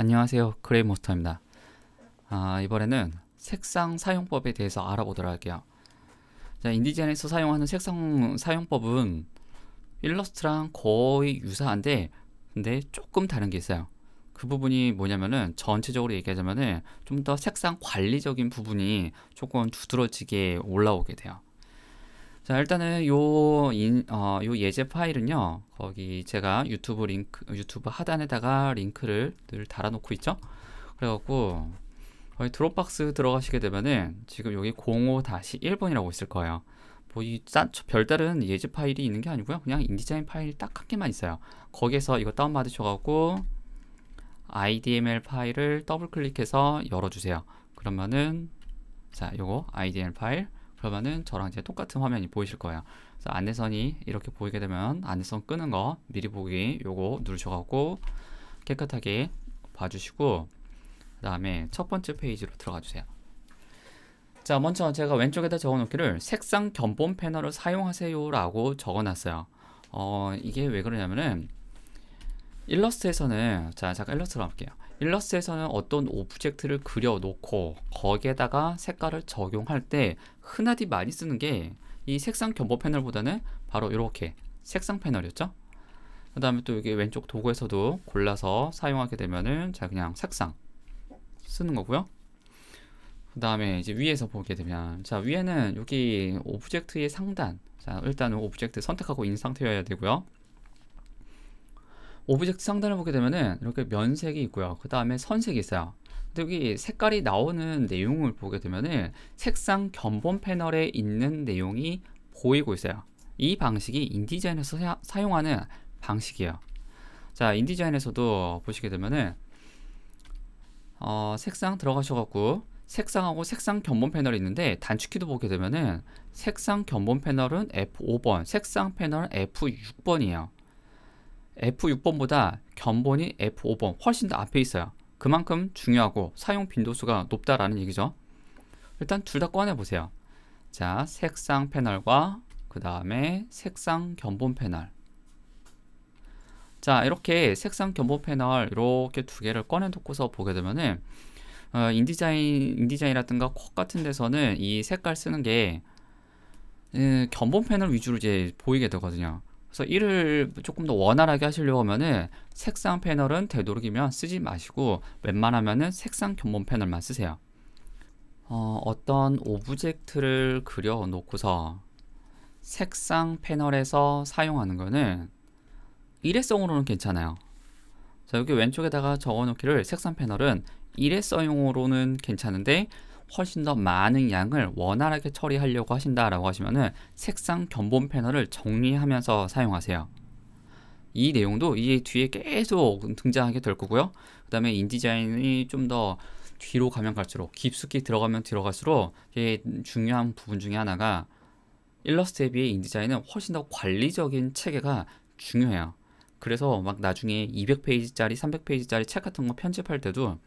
안녕하세요 그레이모스터입니다 아, 이번에는 색상 사용법에 대해서 알아보도록 할게요 자, 인디젠에서 사용하는 색상 사용법은 일러스트랑 거의 유사한데 근데 조금 다른 게 있어요 그 부분이 뭐냐면은 전체적으로 얘기하자면은 좀 더 색상 관리적인 부분이 조금 두드러지게 올라오게 돼요 자 일단은 요, 인, 어, 요 예제 파일은요 거기 제가 유튜브 링크 유튜브 하단에다가 링크를 늘 달아놓고 있죠 그래갖고 거기 드롭박스 들어가시게 되면은 지금 여기 05-1번이라고 있을 거예요 뭐 이 별다른 예제 파일이 있는 게 아니고요 그냥 인디자인 파일 딱 한 개만 있어요 거기에서 이거 다운받으셔갖고 IDML 파일을 더블클릭해서 열어주세요 그러면은 자 요거 IDML 파일 그러면은 저랑 이제 똑같은 화면이 보이실 거예요. 그래서 안내선이 이렇게 보이게 되면 안내선 끄는 거 미리 보기 요거 누르셔갖고 깨끗하게 봐주시고 그 다음에 첫 번째 페이지로 들어가 주세요. 자 먼저 제가 왼쪽에다 적어놓기를 색상 견본 패널을 사용하세요 라고 적어놨어요. 어 이게 왜 그러냐면은 일러스트에서는 자 잠깐 일러스트로 할게요. 일러스트에서는 어떤 오브젝트를 그려놓고 거기에다가 색깔을 적용할 때 흔하디 많이 쓰는 게 이 색상 경보 패널보다는 바로 이렇게 색상 패널이었죠. 그 다음에 또 여기 왼쪽 도구에서도 골라서 사용하게 되면은 자 그냥 색상 쓰는 거고요. 그 다음에 이제 위에서 보게 되면 자 위에는 여기 오브젝트의 상단 자 일단은 오브젝트 선택하고 인 상태여야 되고요. 오브젝트 상단을 보게 되면은 이렇게 면색이 있고요. 그 다음에 선색이 있어요. 여기 색깔이 나오는 내용을 보게 되면은 색상 견본 패널에 있는 내용이 보이고 있어요. 이 방식이 인디자인에서 사, 사용하는 방식이에요. 자, 인디자인에서도 보시게 되면은 어, 색상 들어가셔갖고 색상하고 색상 견본 패널이 있는데 단축키도 보게 되면은 색상 견본 패널은 F5번, 색상 패널은 F6번이에요. F6번보다 견본이 F5번 훨씬 더 앞에 있어요. 그만큼 중요하고 사용 빈도수가 높다라는 얘기죠. 일단 둘 다 꺼내보세요. 자, 색상 패널과 그 다음에 색상 견본 패널 자 이렇게 색상 견본 패널 이렇게 두 개를 꺼내놓고서 보게 되면은 어, 인디자인, 인디자인이라든가 콕 같은 데서는 이 색깔 쓰는 게 음, 견본 패널 위주로 이제 보이게 되거든요. 그래서 이를 조금 더 원활하게 하시려고 하면은 색상 패널은 되도록이면 쓰지 마시고 웬만하면은 색상 견본 패널만 쓰세요. 어, 어떤 오브젝트를 그려 놓고서 색상 패널에서 사용하는 거는 일회성으로는 괜찮아요. 자, 여기 왼쪽에다가 적어 놓기를 색상 패널은 일회성용으로는 괜찮은데 훨씬 더 많은 양을 원활하게 처리하려고 하신다라고 하시면은 색상 견본 패널을 정리하면서 사용하세요. 이 내용도 이 뒤에 계속 등장하게 될 거고요. 그 다음에 인디자인이 좀 더 뒤로 가면 갈수록 깊숙이 들어가면 들어갈수록 이게 중요한 부분 중에 하나가 일러스트에 비해 인디자인은 훨씬 더 관리적인 체계가 중요해요. 그래서 막 나중에 200페이지짜리, 300페이지짜리 책 같은 거 편집할 때도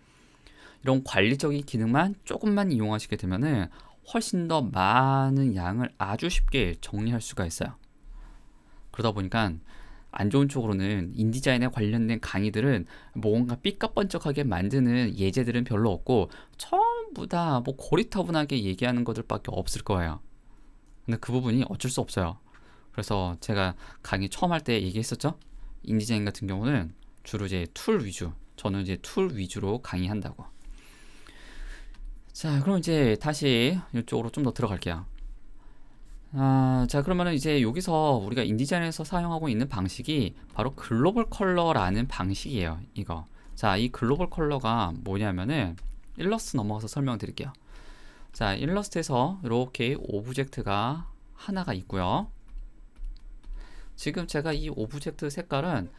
이런 관리적인 기능만 조금만 이용하시게 되면 훨씬 더 많은 양을 아주 쉽게 정리할 수가 있어요. 그러다 보니까 안 좋은 쪽으로는 인디자인에 관련된 강의들은 뭐 뭔가 삐까뻔쩍하게 만드는 예제들은 별로 없고 전부 다뭐 고리타분하게 얘기하는 것들밖에 없을 거예요. 근데 그 부분이 어쩔 수 없어요. 그래서 제가 강의 처음 할 때 얘기했었죠. 인디자인 같은 경우는 주로 이제 툴 위주, 저는 이제 툴 위주로 강의한다고. 자 그럼 이제 다시 이쪽으로 좀 더 들어갈게요 아, 자그러면 이제 여기서 우리가 인디자인에서 사용하고 있는 방식이 바로 글로벌 컬러라는 방식이에요 이거 자이 글로벌 컬러가 뭐냐면은 일러스트 넘어가서 설명드릴게요 자 일러스트에서 이렇게 오브젝트가 하나가 있고요 지금 제가 이 오브젝트 색깔은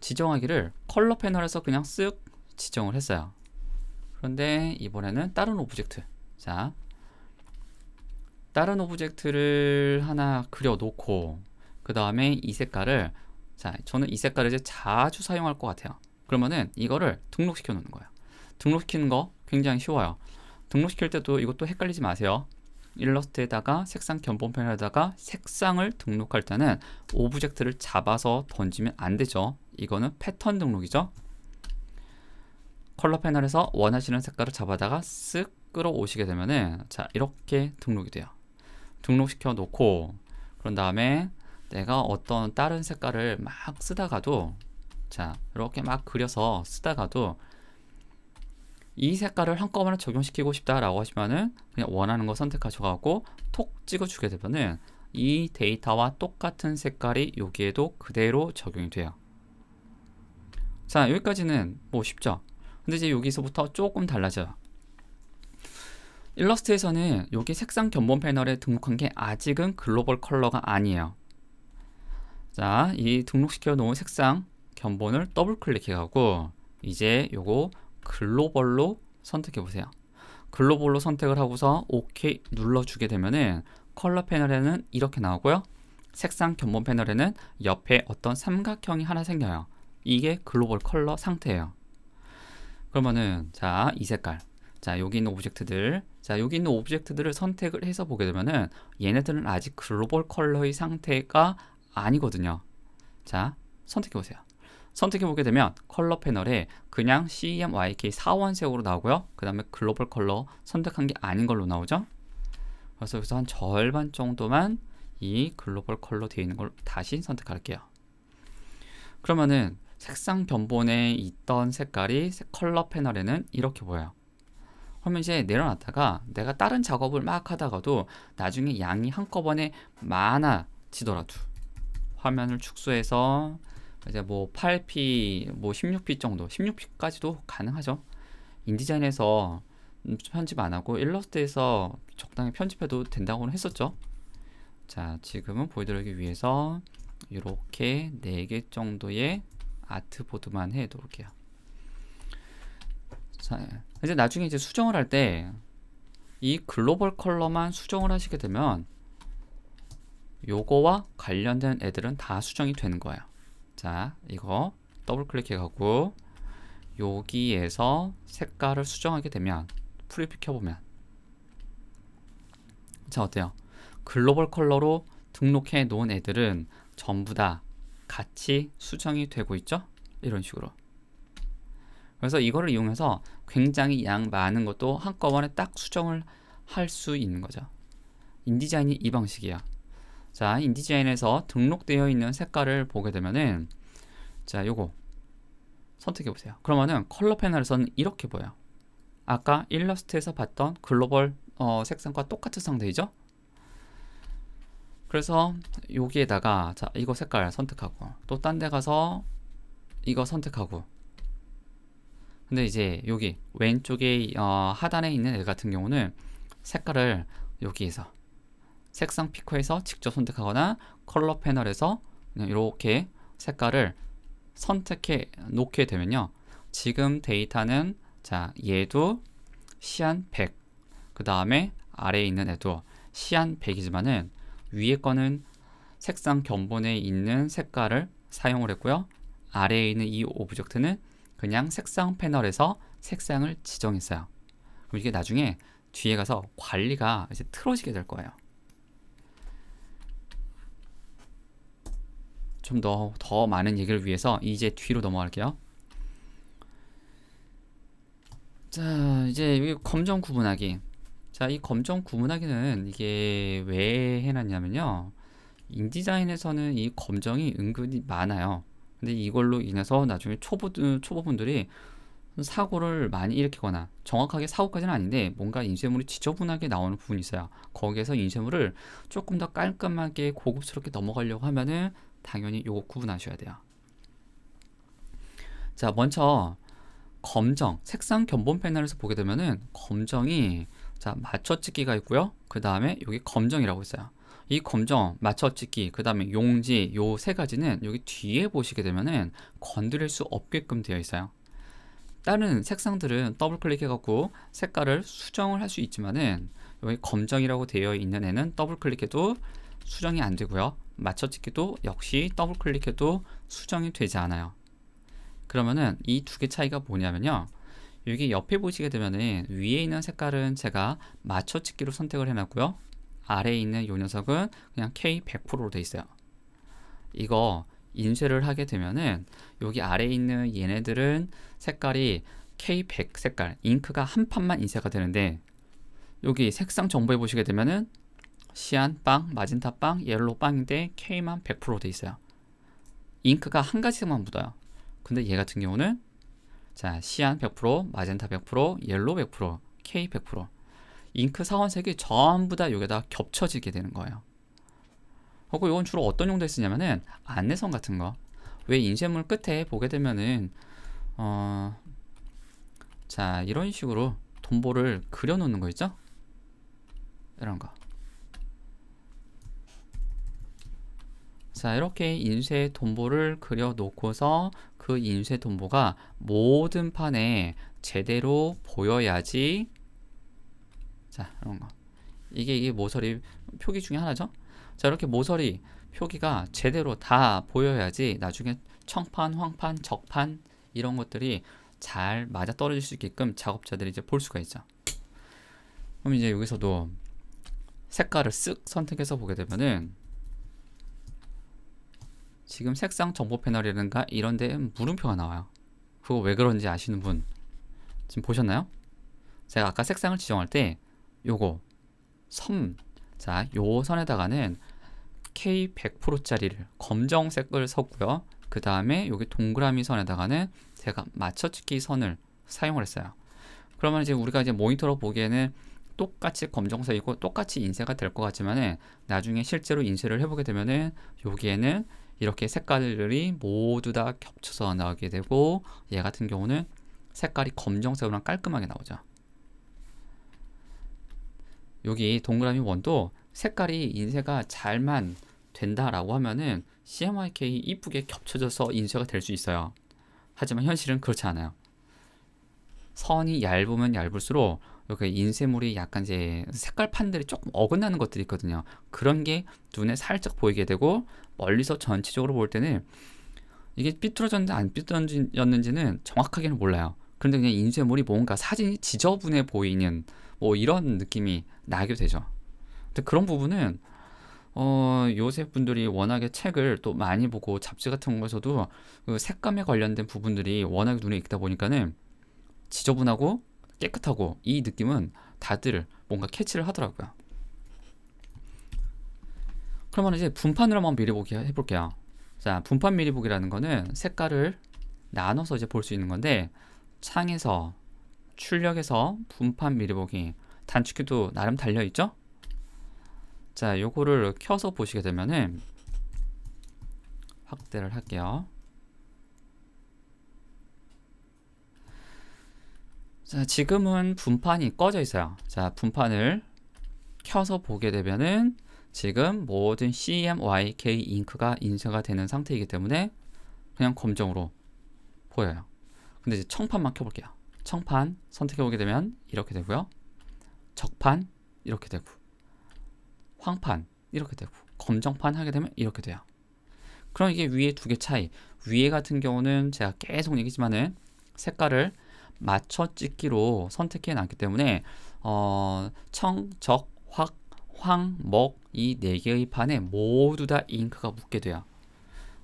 지정하기를 컬러 패널에서 그냥 쓱 지정을 했어요 그런데 이번에는 다른 오브젝트 자 다른 오브젝트를 하나 그려놓고 그 다음에 이 색깔을 자 저는 이 색깔을 이제 자주 사용할 것 같아요 그러면은 이거를 등록시켜 놓는 거예요 등록시키는 거 굉장히 쉬워요 등록시킬 때도 이것도 헷갈리지 마세요 일러스트에다가 색상 견본편에다가 색상을 등록할 때는 오브젝트를 잡아서 던지면 안 되죠 이거는 패턴 등록이죠 컬러 패널에서 원하시는 색깔을 잡아다가 쓱 끌어오시게 되면은 자 이렇게 등록이 돼요 등록시켜 놓고 그런 다음에 내가 어떤 다른 색깔을 막 쓰다가도 자 이렇게 막 그려서 쓰다가도 이 색깔을 한꺼번에 적용시키고 싶다라고 하시면은 그냥 원하는 거 선택하셔가고 톡 찍어주게 되면은 이 데이터와 똑같은 색깔이 여기에도 그대로 적용이 돼요. 자 여기까지는 뭐 쉽죠? 근데 이제 여기서부터 조금 달라져요. 일러스트에서는 여기 색상 견본 패널에 등록한 게 아직은 글로벌 컬러가 아니에요. 자, 이 등록시켜 놓은 색상 견본을 더블 클릭해가고 이제 요거 글로벌로 선택해 보세요. 글로벌로 선택을 하고서 OK 눌러주게 되면은 컬러 패널에는 이렇게 나오고요. 색상 견본 패널에는 옆에 어떤 삼각형이 하나 생겨요. 이게 글로벌 컬러 상태예요. 그러면은 자 이 색깔 자 여기 있는 오브젝트들 자 여기 있는 오브젝트들을 선택을 해서 보게 되면은 얘네들은 아직 글로벌 컬러의 상태가 아니거든요 자 선택해 보세요 선택해 보게 되면 컬러 패널에 그냥 c m y k 4원색으로 나오고요 그 다음에 글로벌 컬러 선택한 게 아닌 걸로 나오죠 그래서 여기서 한 절반 정도만 이 글로벌 컬러 되어 있는 걸 다시 선택할게요 그러면은 색상 변본에 있던 색깔이 컬러 패널에는 이렇게 보여요. 그러면 이제 내려놨다가 내가 다른 작업을 막 하다가도 나중에 양이 한꺼번에 많아지더라도 화면을 축소해서 이제 뭐 8p, 뭐 16p 정도, 16p까지도 가능하죠. 인디자인에서 편집 안 하고 일러스트에서 적당히 편집해도 된다고는 했었죠. 자, 지금은 보여드리기 위해서 이렇게 4개 정도의 아트보드만 해놓을게요. 자, 이제 나중에 이제 수정을 할 때 이 글로벌 컬러만 수정을 하시게 되면 요거와 관련된 애들은 다 수정이 되는 거예요. 자, 이거 더블 클릭해 가고 여기에서 색깔을 수정하게 되면 프리뷰 켜보면 자 어때요? 글로벌 컬러로 등록해 놓은 애들은 전부 다 같이 수정이 되고 있죠? 이런 식으로. 그래서 이거를 이용해서 굉장히 양 많은 것도 한꺼번에 딱 수정을 할 수 있는 거죠. 인디자인이 이 방식이야. 자, 인디자인에서 등록되어 있는 색깔을 보게 되면은 자, 요거 선택해 보세요. 그러면은 컬러 패널에서는 이렇게 보여. 아까 일러스트에서 봤던 글로벌 어, 색상과 똑같은 상태이죠? 그래서 여기에다가 자 이거 색깔 선택하고 또 딴 데 가서 이거 선택하고 근데 이제 여기 왼쪽에 어, 하단에 있는 애 같은 경우는 색깔을 여기에서 색상 피커에서 직접 선택하거나 컬러 패널에서 이렇게 색깔을 선택해 놓게 되면요 지금 데이터는 자 얘도 시안 100그 다음에 아래에 있는 애도 시안 100이지만은 위에 거는 색상 견본에 있는 색깔을 사용을 했고요. 아래에 있는 이 오브젝트는 그냥 색상 패널에서 색상을 지정했어요. 그럼 이게 나중에 뒤에 가서 관리가 이제 틀어지게 될 거예요. 좀 더 더 많은 얘기를 위해서 이제 뒤로 넘어갈게요. 자, 이제 검정 구분하기. 자, 이 검정 구분하기는 이게 왜 해놨냐면요. 인디자인에서는 이 검정이 은근히 많아요. 근데 이걸로 인해서 나중에 초보, 음, 초보분들이 사고를 많이 일으키거나 정확하게 사고까지는 아닌데 뭔가 인쇄물이 지저분하게 나오는 부분이 있어요. 거기에서 인쇄물을 조금 더 깔끔하게 고급스럽게 넘어가려고 하면은 당연히 요거 구분하셔야 돼요. 자, 먼저 검정, 색상 견본 패널에서 보게 되면은 검정이 자, 맞춰찍기가 있고요. 그 다음에 여기 검정이라고 있어요. 이 검정, 맞춰찍기, 그 다음에 용지 요 세 가지는 여기 뒤에 보시게 되면은 건드릴 수 없게끔 되어 있어요. 다른 색상들은 더블 클릭해갖고 색깔을 수정을 할 수 있지만은 여기 검정이라고 되어 있는 애는 더블 클릭해도 수정이 안 되고요. 맞춰찍기도 역시 더블 클릭해도 수정이 되지 않아요. 그러면은 이 두 개 차이가 뭐냐면요. 여기 옆에 보시게 되면 위에 있는 색깔은 제가 맞춰찍기로 선택을 해놨고요. 아래에 있는 요 녀석은 그냥 K100%로 돼 있어요. 이거 인쇄를 하게 되면은 여기 아래에 있는 얘네들은 색깔이 K100 색깔, 잉크가 한 판만 인쇄가 되는데 여기 색상 정보에 보시게 되면은 시안 빵, 마진타 빵, 옐로 빵인데 K만 100%돼 있어요. 잉크가 한 가지만 묻어요. 근데 얘 같은 경우는 자, 시안 100%, 마젠타 100%, 옐로 우 100%, K 100%. 잉크 사원색이 전부 다 여기다 겹쳐지게 되는 거예요. 하고 어, 이건 주로 어떤 용도에 쓰냐면은 안내선 같은 거. 왜 인쇄물 끝에 보게 되면은 어 자, 이런 식으로 돈보를 그려 놓는 거 있죠? 이런 거. 자 이렇게 인쇄 돈보를 그려 놓고서 그 인쇄 돈보가 모든 판에 제대로 보여야지 자 이런 거 이게 이게 모서리 표기 중에 하나죠 자 이렇게 모서리 표기가 제대로 다 보여야지 나중에 청판, 황판, 적판 이런 것들이 잘 맞아 떨어질 수 있게끔 작업자들이 이제 볼 수가 있죠. 그럼 이제 여기서도 색깔을 쓱 선택해서 보게 되면은 지금 색상 정보 패널이라든가 이런 데에 물음표가 나와요. 그거 왜 그런지 아시는 분 지금 보셨나요? 제가 아까 색상을 지정할 때 요거 선 자, 요 선에다가는 K100%짜리를 검정색을 섰고요. 그 다음에 여기 동그라미 선에다가는 제가 맞춰찍기 선을 사용을 했어요. 그러면 이제 우리가 이제 모니터로 보기에는 똑같이 검정색이고 똑같이 인쇄가 될 것 같지만은 나중에 실제로 인쇄를 해보게 되면은 여기에는 이렇게 색깔들이 모두 다 겹쳐서 나오게 되고 얘 같은 경우는 색깔이 검정색으로 깔끔하게 나오죠. 여기 동그라미 원도 색깔이 인쇄가 잘만 된다라고 하면은 CMYK 이쁘게 겹쳐져서 인쇄가 될 수 있어요. 하지만 현실은 그렇지 않아요. 선이 얇으면 얇을수록 이렇게 인쇄물이 약간 이제 색깔 판들이 조금 어긋나는 것들이 있거든요. 그런 게 눈에 살짝 보이게 되고 멀리서 전체적으로 볼 때는 이게 삐뚤어졌는지 안 삐뚤어졌는지는 정확하게는 몰라요. 그런데 그냥 인쇄물이 뭔가 사진이 지저분해 보이는 뭐 이런 느낌이 나게 되죠. 근데 그런 부분은 어, 요새 분들이 워낙에 책을 또 많이 보고 잡지 같은 거에서도 그 색감에 관련된 부분들이 워낙에 눈에 익다 보니까는 지저분하고 깨끗하고 이 느낌은 다들 뭔가 캐치를 하더라고요. 그러면 이제 분판으로 한번 미리 보기 해볼게요. 자, 분판 미리 보기라는 거는 색깔을 나눠서 이제 볼 수 있는 건데 창에서 출력에서 분판 미리 보기 단축키도 나름 달려 있죠? 자, 요거를 켜서 보시게 되면은 확대를 할게요. 자 지금은 분판이 꺼져 있어요 자 분판을 켜서 보게 되면은 지금 모든 CMYK 잉크가 인쇄가 되는 상태이기 때문에 그냥 검정으로 보여요 근데 이제 청판만 켜볼게요 청판 선택해보게 되면 이렇게 되고요 적판 이렇게 되고 황판 이렇게 되고 검정판 하게 되면 이렇게 돼요 그럼 이게 위에 두 개 차이 위에 같은 경우는 제가 계속 얘기지만은 색깔을 맞춰 찍기로 선택해 놨기 때문에 어, 청, 적, 확, 황, 먹 이 네 개의 판에 모두 다 잉크가 묻게 돼요.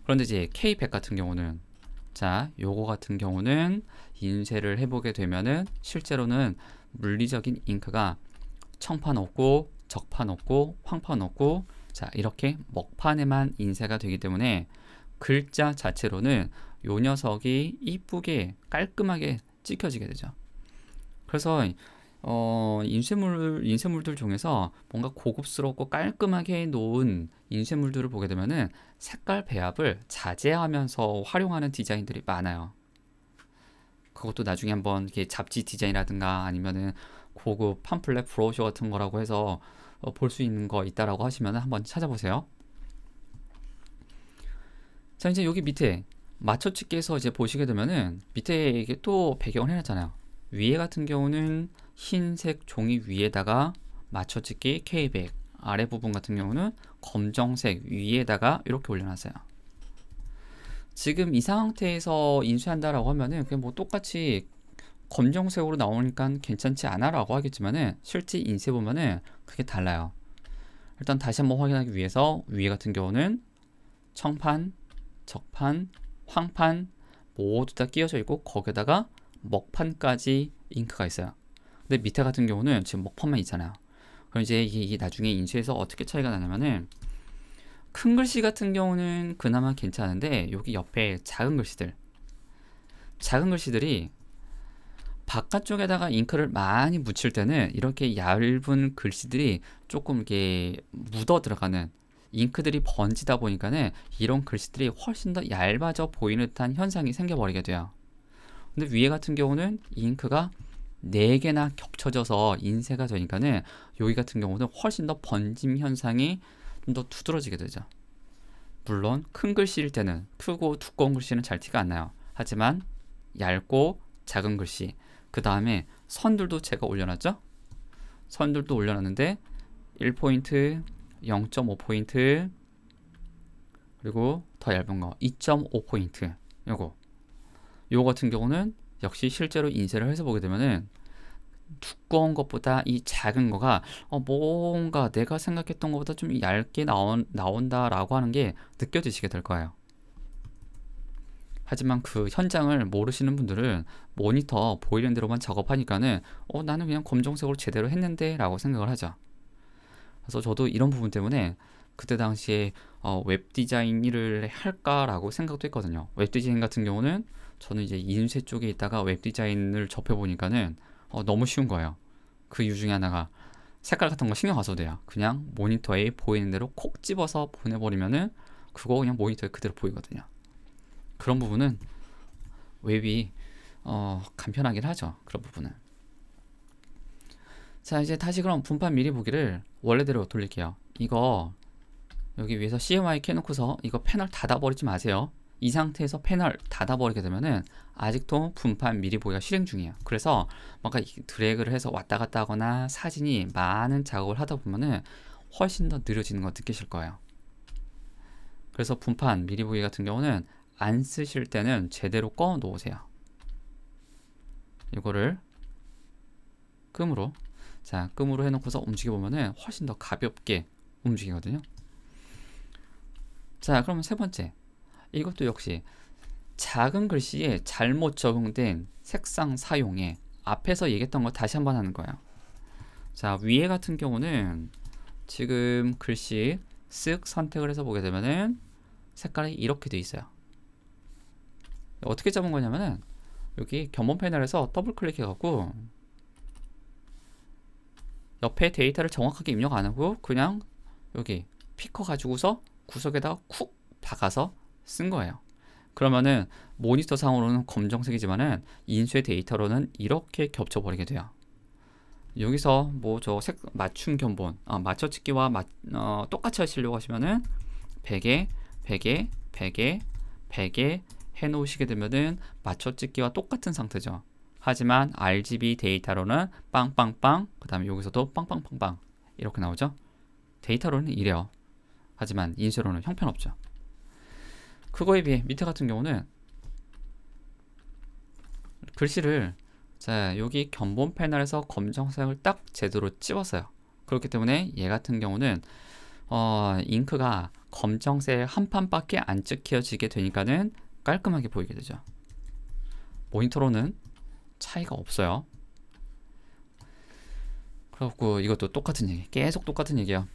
그런데 이제 K100 같은 경우는 자, 요거 같은 경우는 인쇄를 해보게 되면은 실제로는 물리적인 잉크가 청판 없고 적판 없고 황판 없고 자 이렇게 먹판에만 인쇄가 되기 때문에 글자 자체로는 요 녀석이 이쁘게 깔끔하게 찍혀지게 되죠. 그래서 어, 인쇄물 인쇄물들 중에서 뭔가 고급스럽고 깔끔하게 놓은 인쇄물들을 보게 되면은 색깔 배합을 자제하면서 활용하는 디자인들이 많아요. 그것도 나중에 한번 이렇게 잡지 디자인이라든가 아니면은 고급 팜플렛 브로셔 같은 거라고 해서 어, 볼 수 있는 거 있다라고 하시면 한번 찾아보세요. 자 이제 여기 밑에 마초기에서 이제 보시게 되면은 밑에 이게 또 배경을 해놨잖아요. 위에 같은 경우는 흰색 종이 위에다가 마초찍기 K100 아래 부분 같은 경우는 검정색 위에다가 이렇게 올려놨어요. 지금 이 상태에서 인쇄한다라고 하면은 그냥 뭐 똑같이 검정색으로 나오니까 괜찮지 않아라고 하겠지만은 실제 인쇄 보면은 그게 달라요. 일단 다시 한번 확인하기 위해서 위에 같은 경우는 청판, 적판, 황판 모두 다 끼워져 있고 거기에다가 먹판까지 잉크가 있어요. 근데 밑에 같은 경우는 지금 먹판만 있잖아요. 그럼 이제 이게 나중에 인쇄해서 어떻게 차이가 나냐면은 큰 글씨 같은 경우는 그나마 괜찮은데 여기 옆에 작은 글씨들 작은 글씨들이 바깥쪽에다가 잉크를 많이 묻힐 때는 이렇게 얇은 글씨들이 조금 이렇게 묻어 들어가는 잉크들이 번지다 보니까는 이런 글씨들이 훨씬 더 얇아져 보이는 듯한 현상이 생겨버리게 돼요. 근데 위에 같은 경우는 잉크가 4개나 겹쳐져서 인쇄가 되니까는 여기 같은 경우는 훨씬 더 번짐 현상이 좀 더 두드러지게 되죠. 물론 큰 글씨일 때는 크고 두꺼운 글씨는 잘 티가 안 나요. 하지만 얇고 작은 글씨 그 다음에 선들도 제가 올려놨죠? 선들도 올려놨는데 1포인트 0.5포인트 그리고 더 얇은 거 2.5포인트 요거 요 같은 경우는 역시 실제로 인쇄를 해서 보게 되면은 두꺼운 것보다 이 작은 거가 어 뭔가 내가 생각했던 것보다 좀 얇게 나온, 나온다라고 하는 게 느껴지시게 될 거예요. 하지만 그 현장을 모르시는 분들은 모니터 보이는 대로만 작업하니까는 어 나는 그냥 검정색으로 제대로 했는데 라고 생각을 하죠. 그래서 저도 이런 부분 때문에 그때 당시에 어, 웹 디자인 일을 할까라고 생각도 했거든요. 웹 디자인 같은 경우는 저는 이제 인쇄 쪽에 있다가 웹 디자인을 접해 보니까는 어, 너무 쉬운 거예요. 그 이유 중에 하나가 색깔 같은 거 신경 안 써도 돼요. 그냥 모니터에 보이는 대로 콕 집어서 보내버리면은 그거 그냥 모니터에 그대로 보이거든요. 그런 부분은 웹이 어, 간편하긴 하죠. 그런 부분은. 자 이제 다시 그럼 분판 미리 보기를 원래대로 돌릴게요 이거 여기 위에서 CMI 켜놓고서 이거 패널 닫아버리지 마세요 이 상태에서 패널 닫아버리게 되면은 아직도 분판 미리 보기가 실행 중이에요 그래서 뭔가 드래그를 해서 왔다 갔다 하거나 사진이 많은 작업을 하다 보면은 훨씬 더 느려지는 거 느끼실 거예요 그래서 분판 미리 보기 같은 경우는 안 쓰실 때는 제대로 꺼 놓으세요 이거를 끔으로 자 끔으로 해놓고서 움직여보면은 훨씬 더 가볍게 움직이거든요 자 그러면 세 번째 이것도 역시 작은 글씨에 잘못 적용된 색상 사용에 앞에서 얘기했던 거 다시 한번 하는 거예요 자 위에 같은 경우는 지금 글씨 쓱 선택을 해서 보게 되면은 색깔이 이렇게 돼 있어요 어떻게 잡은 거냐면은 여기 견본 패널에서 더블 클릭해 갖고 옆에 데이터를 정확하게 입력 안 하고 그냥 여기 피커 가지고서 구석에다가 쿡 박아서 쓴 거예요. 그러면은 모니터 상으로는 검정색이지만은 인쇄 데이터로는 이렇게 겹쳐버리게 돼요. 여기서 뭐 저 색 맞춤 견본 아, 맞춰찍기와 맞, 어, 똑같이 하시려고 하시면은 베개 베개 베개 베개 해놓으시게 되면은 맞춰찍기와 똑같은 상태죠. 하지만 RGB 데이터로는 빵빵빵 그 다음에 여기서도 빵빵빵빵 이렇게 나오죠. 데이터로는 이래요. 하지만 인쇄로는 형편없죠. 그거에 비해 밑에 같은 경우는 글씨를 자 여기 견본 패널에서 검정색을 딱 제대로 찝었어요. 그렇기 때문에 얘 같은 경우는 어, 잉크가 검정색 한 판밖에 안 찍혀지게 되니까는 깔끔하게 보이게 되죠. 모니터로는 차이가 없어요. 그렇고 이것도 똑같은 얘기, 계속 똑같은 얘기예요.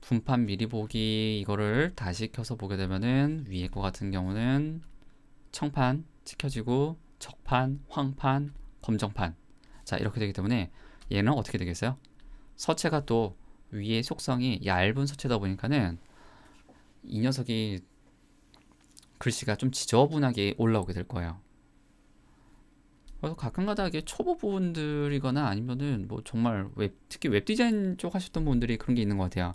분판 미리 보기 이거를 다시 켜서 보게 되면은 위에 거 같은 경우는 청판 찍혀지고 적판, 황판, 검정판 자 이렇게 되기 때문에 얘는 어떻게 되겠어요? 서체가 또 위의 속성이 얇은 서체다 보니까는 이 녀석이 글씨가 좀 지저분하게 올라오게 될 거예요. 그래서 가끔가다 이게 초보 분들이거나 아니면은 뭐 정말 웹 특히 웹 디자인 쪽 하셨던 분들이 그런 게 있는 것 같아요.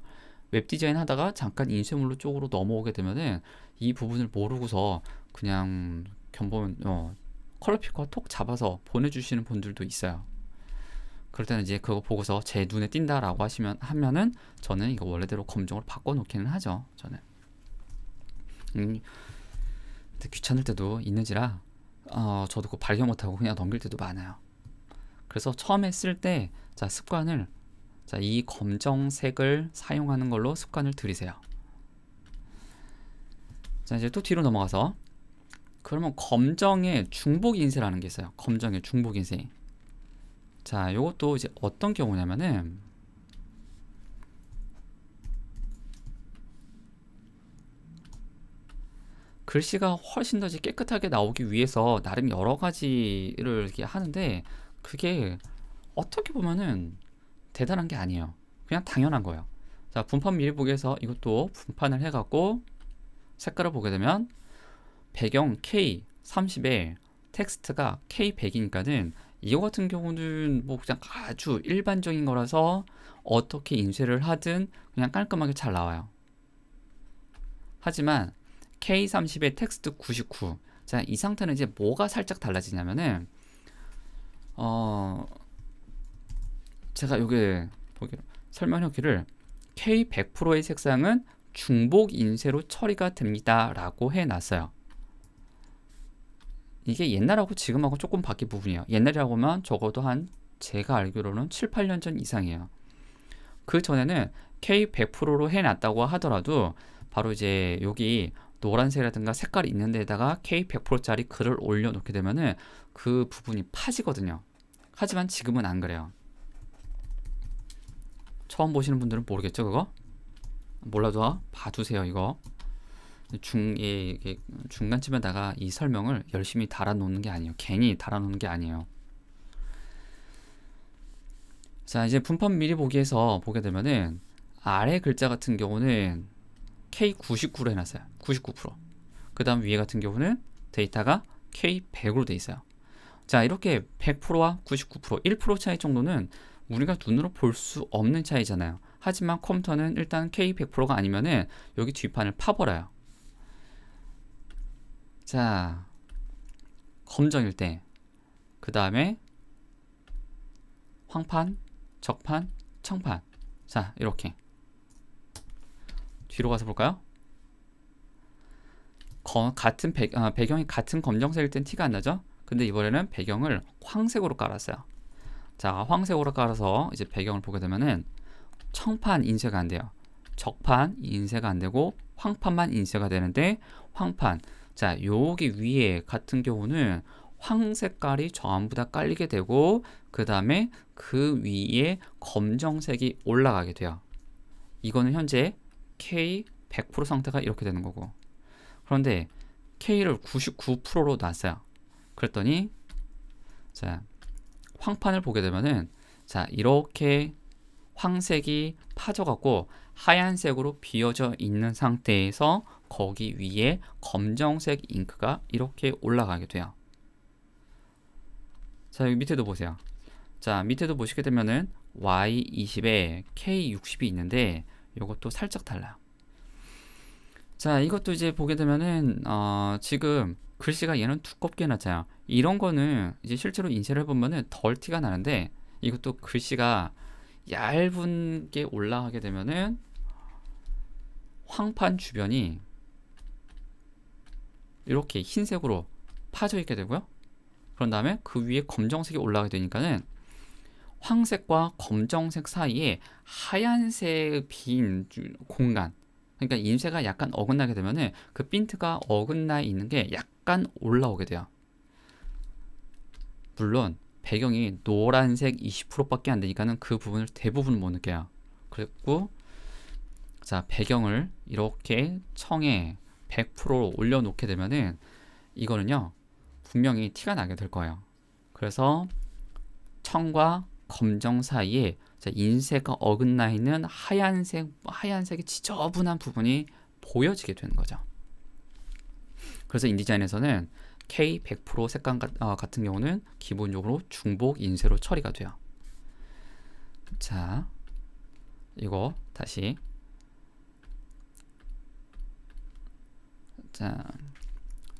웹 디자인 하다가 잠깐 인쇄물로 쪽으로 넘어오게 되면은 이 부분을 모르고서 그냥 견본 어, 컬러 피커 톡 잡아서 보내주시는 분들도 있어요. 그럴 때는 이제 그거 보고서 제 눈에 띈다라고 하시면 하면은 저는 이거 원래대로 검정을 바꿔놓기는 하죠. 저는. 음, 귀찮을 때도 있는지라 어, 저도 그거 발견 못하고 그냥 넘길 때도 많아요. 그래서 처음에 쓸 때자 습관을 자이 검정색을 사용하는 걸로 습관을 들이세요. 자 이제 또 뒤로 넘어가서 그러면 검정의 중복 인쇄라는 게 있어요. 검정의 중복 인쇄. 자, 요것도 이제 어떤 경우냐면은 글씨가 훨씬 더 깨끗하게 나오기 위해서 나름 여러 가지를 이렇게 하는데 그게 어떻게 보면은 대단한 게 아니에요. 그냥 당연한 거예요. 자, 분판 미리보기에서 이것도 분판을 해갖고 색깔을 보게 되면 배경 K30에 텍스트가 K100이니까는 이거 같은 경우는 뭐 그냥 아주 일반적인 거라서 어떻게 인쇄를 하든 그냥 깔끔하게 잘 나와요. 하지만 K30의 텍스트 99. 자, 이 상태는 이제 뭐가 살짝 달라지냐면은 어 제가 여기 보기 설명하기를 K100%의 색상은 중복 인쇄로 처리가 됩니다라고 해 놨어요. 이게 옛날하고 지금하고 조금 바뀐 부분이에요. 옛날이라고만 적어도 한 제가 알기로는 7, 8년 전 이상이에요. 그 전에는 K100%로 해놨다고 하더라도 바로 이제 여기 노란색이라든가 색깔이 있는 데에다가 K100%짜리 글을 올려놓게 되면은 그 부분이 파지거든요. 하지만 지금은 안 그래요. 처음 보시는 분들은 모르겠죠, 그거? 몰라도 아, 봐두세요, 이거. 중, 예, 예, 중간쯤에다가 이 설명을 열심히 달아놓는 게 아니에요. 괜히 달아놓는 게 아니에요. 자, 이제 분판 미리 보기에서 보게 되면은 아래 글자 같은 경우는 K99로 해놨어요. 99%. 그 다음 위에 같은 경우는 데이터가 K100으로 돼 있어요. 자 이렇게 100%와 99%, 1% 차이 정도는 우리가 눈으로 볼 수 없는 차이잖아요. 하지만 컴퓨터는 일단 K100%가 아니면은 여기 뒷판을 파버려요. 자, 검정일 때, 그 다음에 황판, 적판, 청판. 자, 이렇게. 뒤로 가서 볼까요? 거, 같은 배, 아, 경이 같은 검정색일 땐 티가 안 나죠? 근데 이번에는 배경을 황색으로 깔았어요. 자, 황색으로 깔아서 이제 배경을 보게 되면은 청판 인쇄가 안 돼요. 적판 인쇄가 안 되고 황판만 인쇄가 되는데 황판 자 여기 위에 같은 경우는 황 색깔이 전부 다 깔리게 되고 그 다음에 그 위에 검정색이 올라가게 돼요 이거는 현재 K 100% 상태가 이렇게 되는 거고 그런데 K를 99%로 놨어요 그랬더니 자 황판을 보게 되면은 자 이렇게 황색이 파져갖고 하얀색으로 비어져 있는 상태에서 거기 위에 검정색 잉크가 이렇게 올라가게 돼요 자 여기 밑에도 보세요 자 밑에도 보시게 되면은 Y20에 K60이 있는데 이것도 살짝 달라요. 자, 이것도 이제 보게 되면은 어, 지금 글씨가 얘는 두껍게 났잖아요. 이런 거는 이제 실제로 인쇄를 해보면은 덜 티가 나는데 이것도 글씨가 얇은 게 올라가게 되면은 황판 주변이 이렇게 흰색으로 파져 있게 되고요. 그런 다음에 그 위에 검정색이 올라가게 되니까는 황색과 검정색 사이에 하얀색 빈 공간 그러니까 인쇄가 약간 어긋나게 되면은 그 핀트가 어긋나 있는 게 약간 올라오게 돼요. 물론 배경이 노란색 20%밖에 안 되니까는 그 부분을 대부분 못 느껴요. 그랬고 자 배경을 이렇게 청에 100%로 올려놓게 되면은 이거는요 분명히 티가 나게 될 거예요. 그래서 청과 검정 사이에 인쇄가 어긋나 있는 하얀색 하얀색의 지저분한 부분이 보여지게 되는 거죠. 그래서 인디자인에서는 K100% 색감 가, 어, 같은 경우는 기본적으로 중복 인쇄로 처리가 돼요. 자, 이거 다시 자,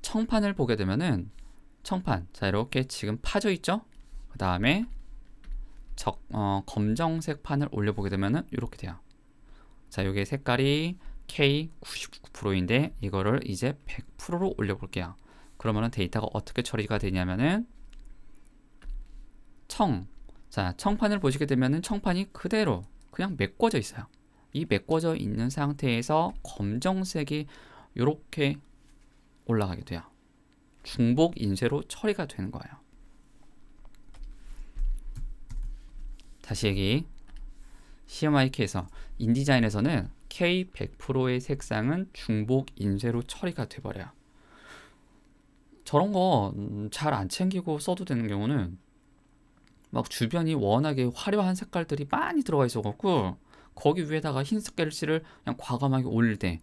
청판을 보게 되면은 청판 자 이렇게 지금 파져 있죠? 그 다음에 적, 어, 검정색 판을 올려보게 되면 이렇게 돼요. 자, 여기 색깔이 K99%인데 이거를 이제 100%로 올려볼게요. 그러면 데이터가 어떻게 처리가 되냐면은 청. 자, 청판을 보시게 되면은 청판이 그대로 그냥 메꿔져 있어요. 이 메꿔져 있는 상태에서 검정색이 이렇게 올라가게 돼요. 중복 인쇄로 처리가 되는 거예요. 다시 얘기 CMYK에서 인디자인에서는 K100%의 색상은 중복 인쇄로 처리가 돼버려요. 저런 거 잘안 음, 챙기고 써도 되는 경우는 막 주변이 워낙에 화려한 색깔들이 많이 들어가 있어갖고 거기 위에다가 흰색 글씨를 그냥 과감하게 올릴 때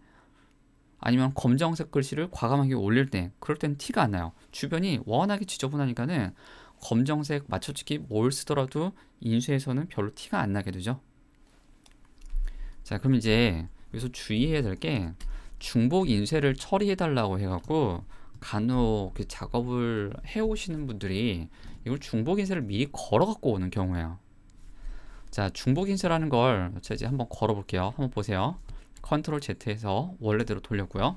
아니면 검정색 글씨를 과감하게 올릴 때 그럴 땐 티가 안 나요. 주변이 워낙에 지저분하니까는 검정색 맞춰지기뭘 쓰더라도 인쇄에서는 별로 티가 안 나게 되죠. 자, 그럼 이제 여기서 주의해야 될 게 중복 인쇄를 처리해 달라고 해 갖고 간혹 그 작업을 해 오시는 분들이 이걸 중복 인쇄를 미리 걸어 갖고 오는 경우에요. 자, 중복 인쇄라는 걸 제가 이제 한번 걸어 볼게요. 한번 보세요. 컨트롤 Z에서 원래대로 돌렸고요.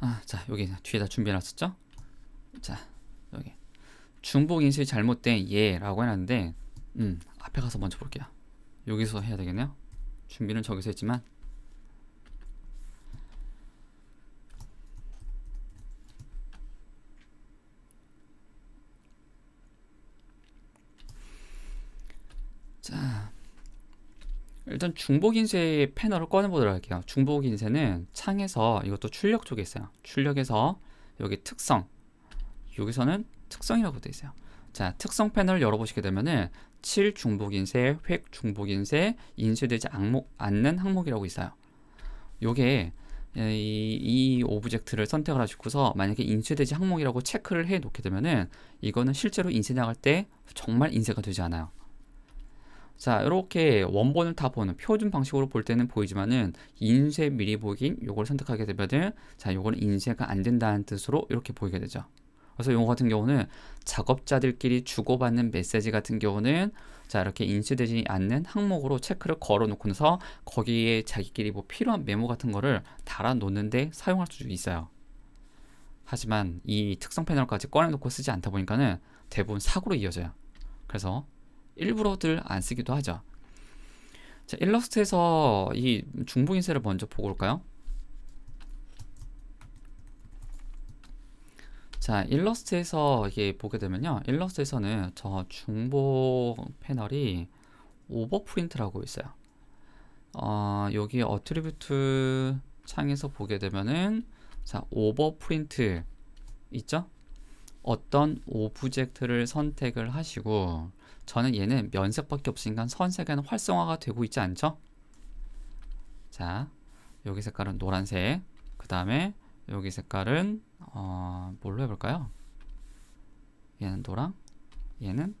아, 자, 여기 뒤에다 준비해 놨었죠? 자, 여기 중복 인수이 잘못된 예라고 해놨는데 음, 앞에 가서 먼저 볼게요. 여기서 해야 되겠네요. 준비는 저기서 했지만 자 일단 중복 인쇄 패널을 꺼내보도록 할게요. 중복 인쇄는 창에서 이것도 출력 쪽에 있어요. 출력에서 여기 특성 여기서는 특성이라고 되어 있어요. 자, 특성 패널 열어보시게 되면은 7 중복 인쇄, 획 중복 인쇄, 인쇄되지 항목, 않는 항목이라고 있어요. 요게 예, 이, 이, 오브젝트를 선택을 하시고서 만약에 인쇄되지 항목이라고 체크를 해 놓게 되면은 이거는 실제로 인쇄 나갈 때 정말 인쇄가 되지 않아요. 자 이렇게 원본을 다 보는 표준 방식으로 볼 때는 보이지만은 인쇄 미리 보기 요걸 선택하게 되면은 자 요거는 인쇄가 안 된다는 뜻으로 이렇게 보이게 되죠. 그래서 용거 같은 경우는 작업자들끼리 주고받는 메시지 같은 경우는 자 이렇게 인쇄되지 않는 항목으로 체크를 걸어놓고서 거기에 자기끼리 뭐 필요한 메모 같은 거를 달아놓는데 사용할 수 있어요. 하지만 이 특성 패널까지 꺼내놓고 쓰지 않다 보니까는 대부분 사고로 이어져요. 그래서 일부러들 안 쓰기도 하죠. 자, 일러스트에서 이 중복 인쇄를 먼저 보고 올까요? 자 일러스트에서 이게 보게 되면요 일러스트에서는 저 중복 패널이 오버프린트라고 있어요 어, 여기 어트리뷰트 창에서 보게 되면은 자 오버프린트 있죠 어떤 오브젝트를 선택을 하시고 저는 얘는 면색밖에 없으니까 선색에는 활성화가 되고 있지 않죠 자 여기 색깔은 노란색 그 다음에 여기 색깔은 어, 뭘로 해볼까요? 얘는 노랑, 얘는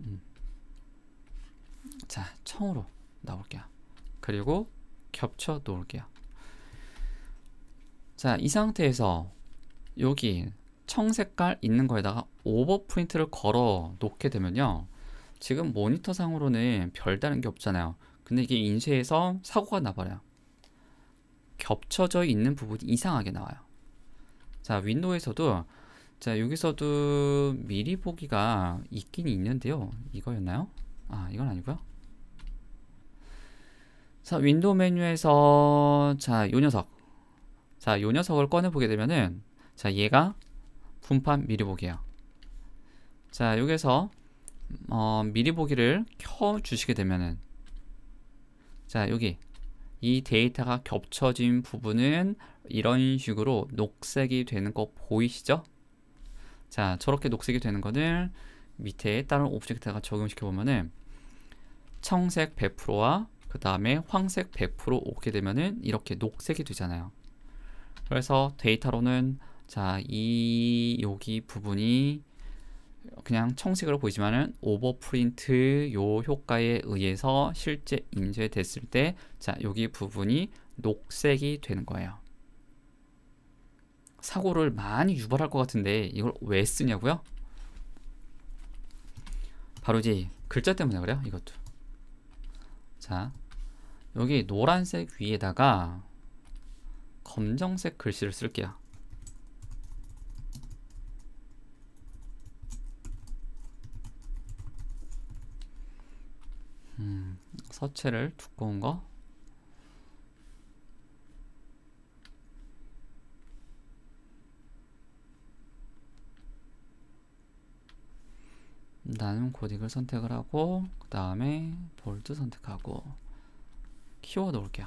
음. 자 청으로 나올게요. 그리고 겹쳐 놓을게요. 자이 상태에서 여기 청 색깔 있는 거에다가 오버 포인트를 걸어 놓게 되면요. 지금 모니터 상으로는 별다른 게 없잖아요. 근데 이게 인쇄해서 사고가 나버려요. 겹쳐져 있는 부분이 이상하게 나와요. 자, 윈도우에서도 자, 여기서도 미리 보기가 있긴 있는데요. 이거였나요? 아, 이건 아니고요. 자, 윈도우 메뉴에서 자, 요 녀석. 자, 요 녀석을 꺼내 보게 되면은 자, 얘가 분판 미리 보기예요. 자, 여기서 어, 미리 보기를 켜 주시게 되면은 자, 여기 이 데이터가 겹쳐진 부분은 이런 식으로 녹색이 되는 거 보이시죠? 자, 저렇게 녹색이 되는 거를 밑에 다른 옵젝트가 적용시켜 보면은 청색 100%와 그 다음에 황색 100% 오게 되면은 이렇게 녹색이 되잖아요. 그래서 데이터로는 자, 이 여기 부분이 그냥 청색으로 보이지만은 오버프린트 요 효과에 의해서 실제 인쇄됐을 때 자 여기 부분이 녹색이 되는 거예요. 사고를 많이 유발할 것 같은데 이걸 왜 쓰냐고요? 바로 이제 글자 때문에 그래요. 이것도. 자 여기 노란색 위에다가 검정색 글씨를 쓸게요. 서체를 두꺼운 거나는 고딕을 선택을 하고 그 다음에 볼드 선택하고 키워 놓을게요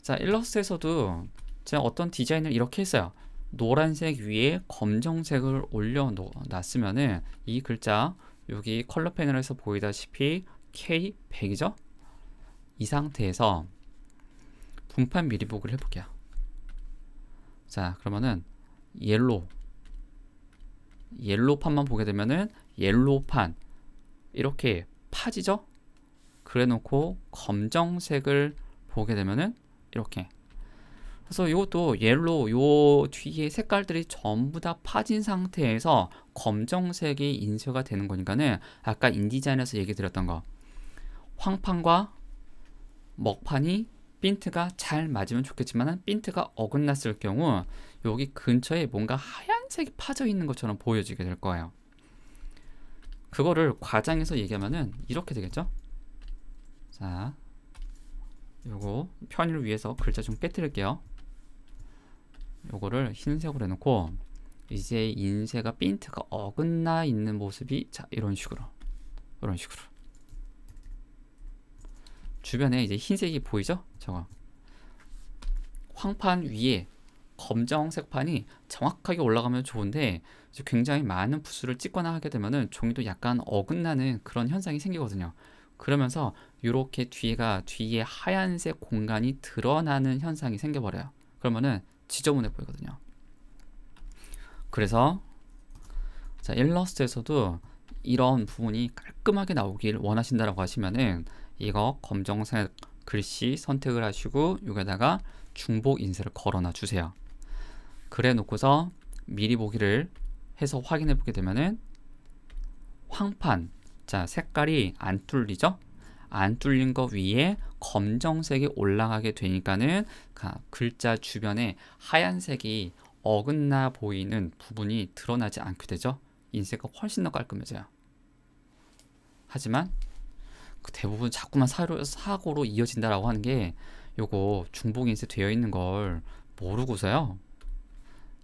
자 일러스트에서도 제가 어떤 디자인을 이렇게 했어요 노란색 위에 검정색을 올려 놨으면은 이 글자 여기 컬러 패널에서 보이다시피 K100이죠? 이 상태에서 분판 미리 보기를 해볼게요. 자, 그러면은 옐로 옐로 판만 보게 되면은 옐로 판 이렇게 파지죠? 그래 놓고 검정색을 보게 되면은 이렇게 그래서 이것도 옐로 요 뒤에 색깔들이 전부 다 파진 상태에서 검정색이 인쇄가 되는 거니까는 아까 인디자인에서 얘기 드렸던 거 황판과 먹판이 핀트가 잘 맞으면 좋겠지만 핀트가 어긋났을 경우 여기 근처에 뭔가 하얀색이 파져 있는 것처럼 보여지게 될 거예요. 그거를 과장해서 얘기하면 이렇게 되겠죠? 자, 요거 편의를 위해서 글자 좀 깨뜨릴게요. 요거를 흰색으로 해놓고 이제 인쇄가 핀트가 어긋나 있는 모습이 자 이런 식으로 이런 식으로 주변에 이제 흰색이 보이죠? 저거 황판 위에 검정색 판이 정확하게 올라가면 좋은데 굉장히 많은 붓수를 찍거나 하게 되면 종이도 약간 어긋나는 그런 현상이 생기거든요. 그러면서 이렇게 뒤에가 뒤에 하얀색 공간이 드러나는 현상이 생겨버려요. 그러면은 지저분해 보이거든요. 그래서 자 일러스트에서도 이런 부분이 깔끔하게 나오길 원하신다라 하시면은 이거 검정색 글씨 선택을 하시고 여기다가 중복 인쇄를 걸어놔 주세요. 그래 놓고서 미리 보기를 해서 확인해 보게 되면은 황판 자 색깔이 안 뚫리죠? 안 뚫린 거 위에 검정색이 올라가게 되니까는 글자 주변에 하얀색이 어긋나 보이는 부분이 드러나지 않게 되죠. 인쇄가 훨씬 더 깔끔해져요. 하지만 대부분 자꾸만 사로, 사고로 이어진다라고 하는 게 요거 중복 인쇄 되어 있는 걸 모르고서요.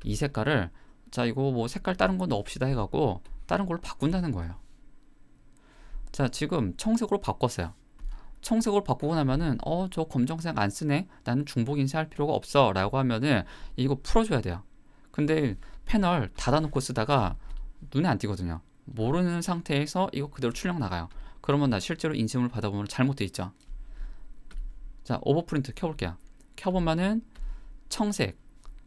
이 색깔을 자 이거 뭐 색깔 다른 건 없이다 해갖고 다른 걸로 바꾼다는 거예요. 자 지금 청색으로 바꿨어요. 청색으로 바꾸고 나면은 어 저 검정색 안 쓰네 나는 중복 인쇄할 필요가 없어 라고 하면은 이거 풀어줘야 돼요. 근데 패널 닫아놓고 쓰다가 눈에 안 띄거든요. 모르는 상태에서 이거 그대로 출력 나가요. 그러면 나 실제로 인쇄물 받아보면 잘못돼 있죠. 자, 오버프린트 켜볼게요. 켜보면은 청색,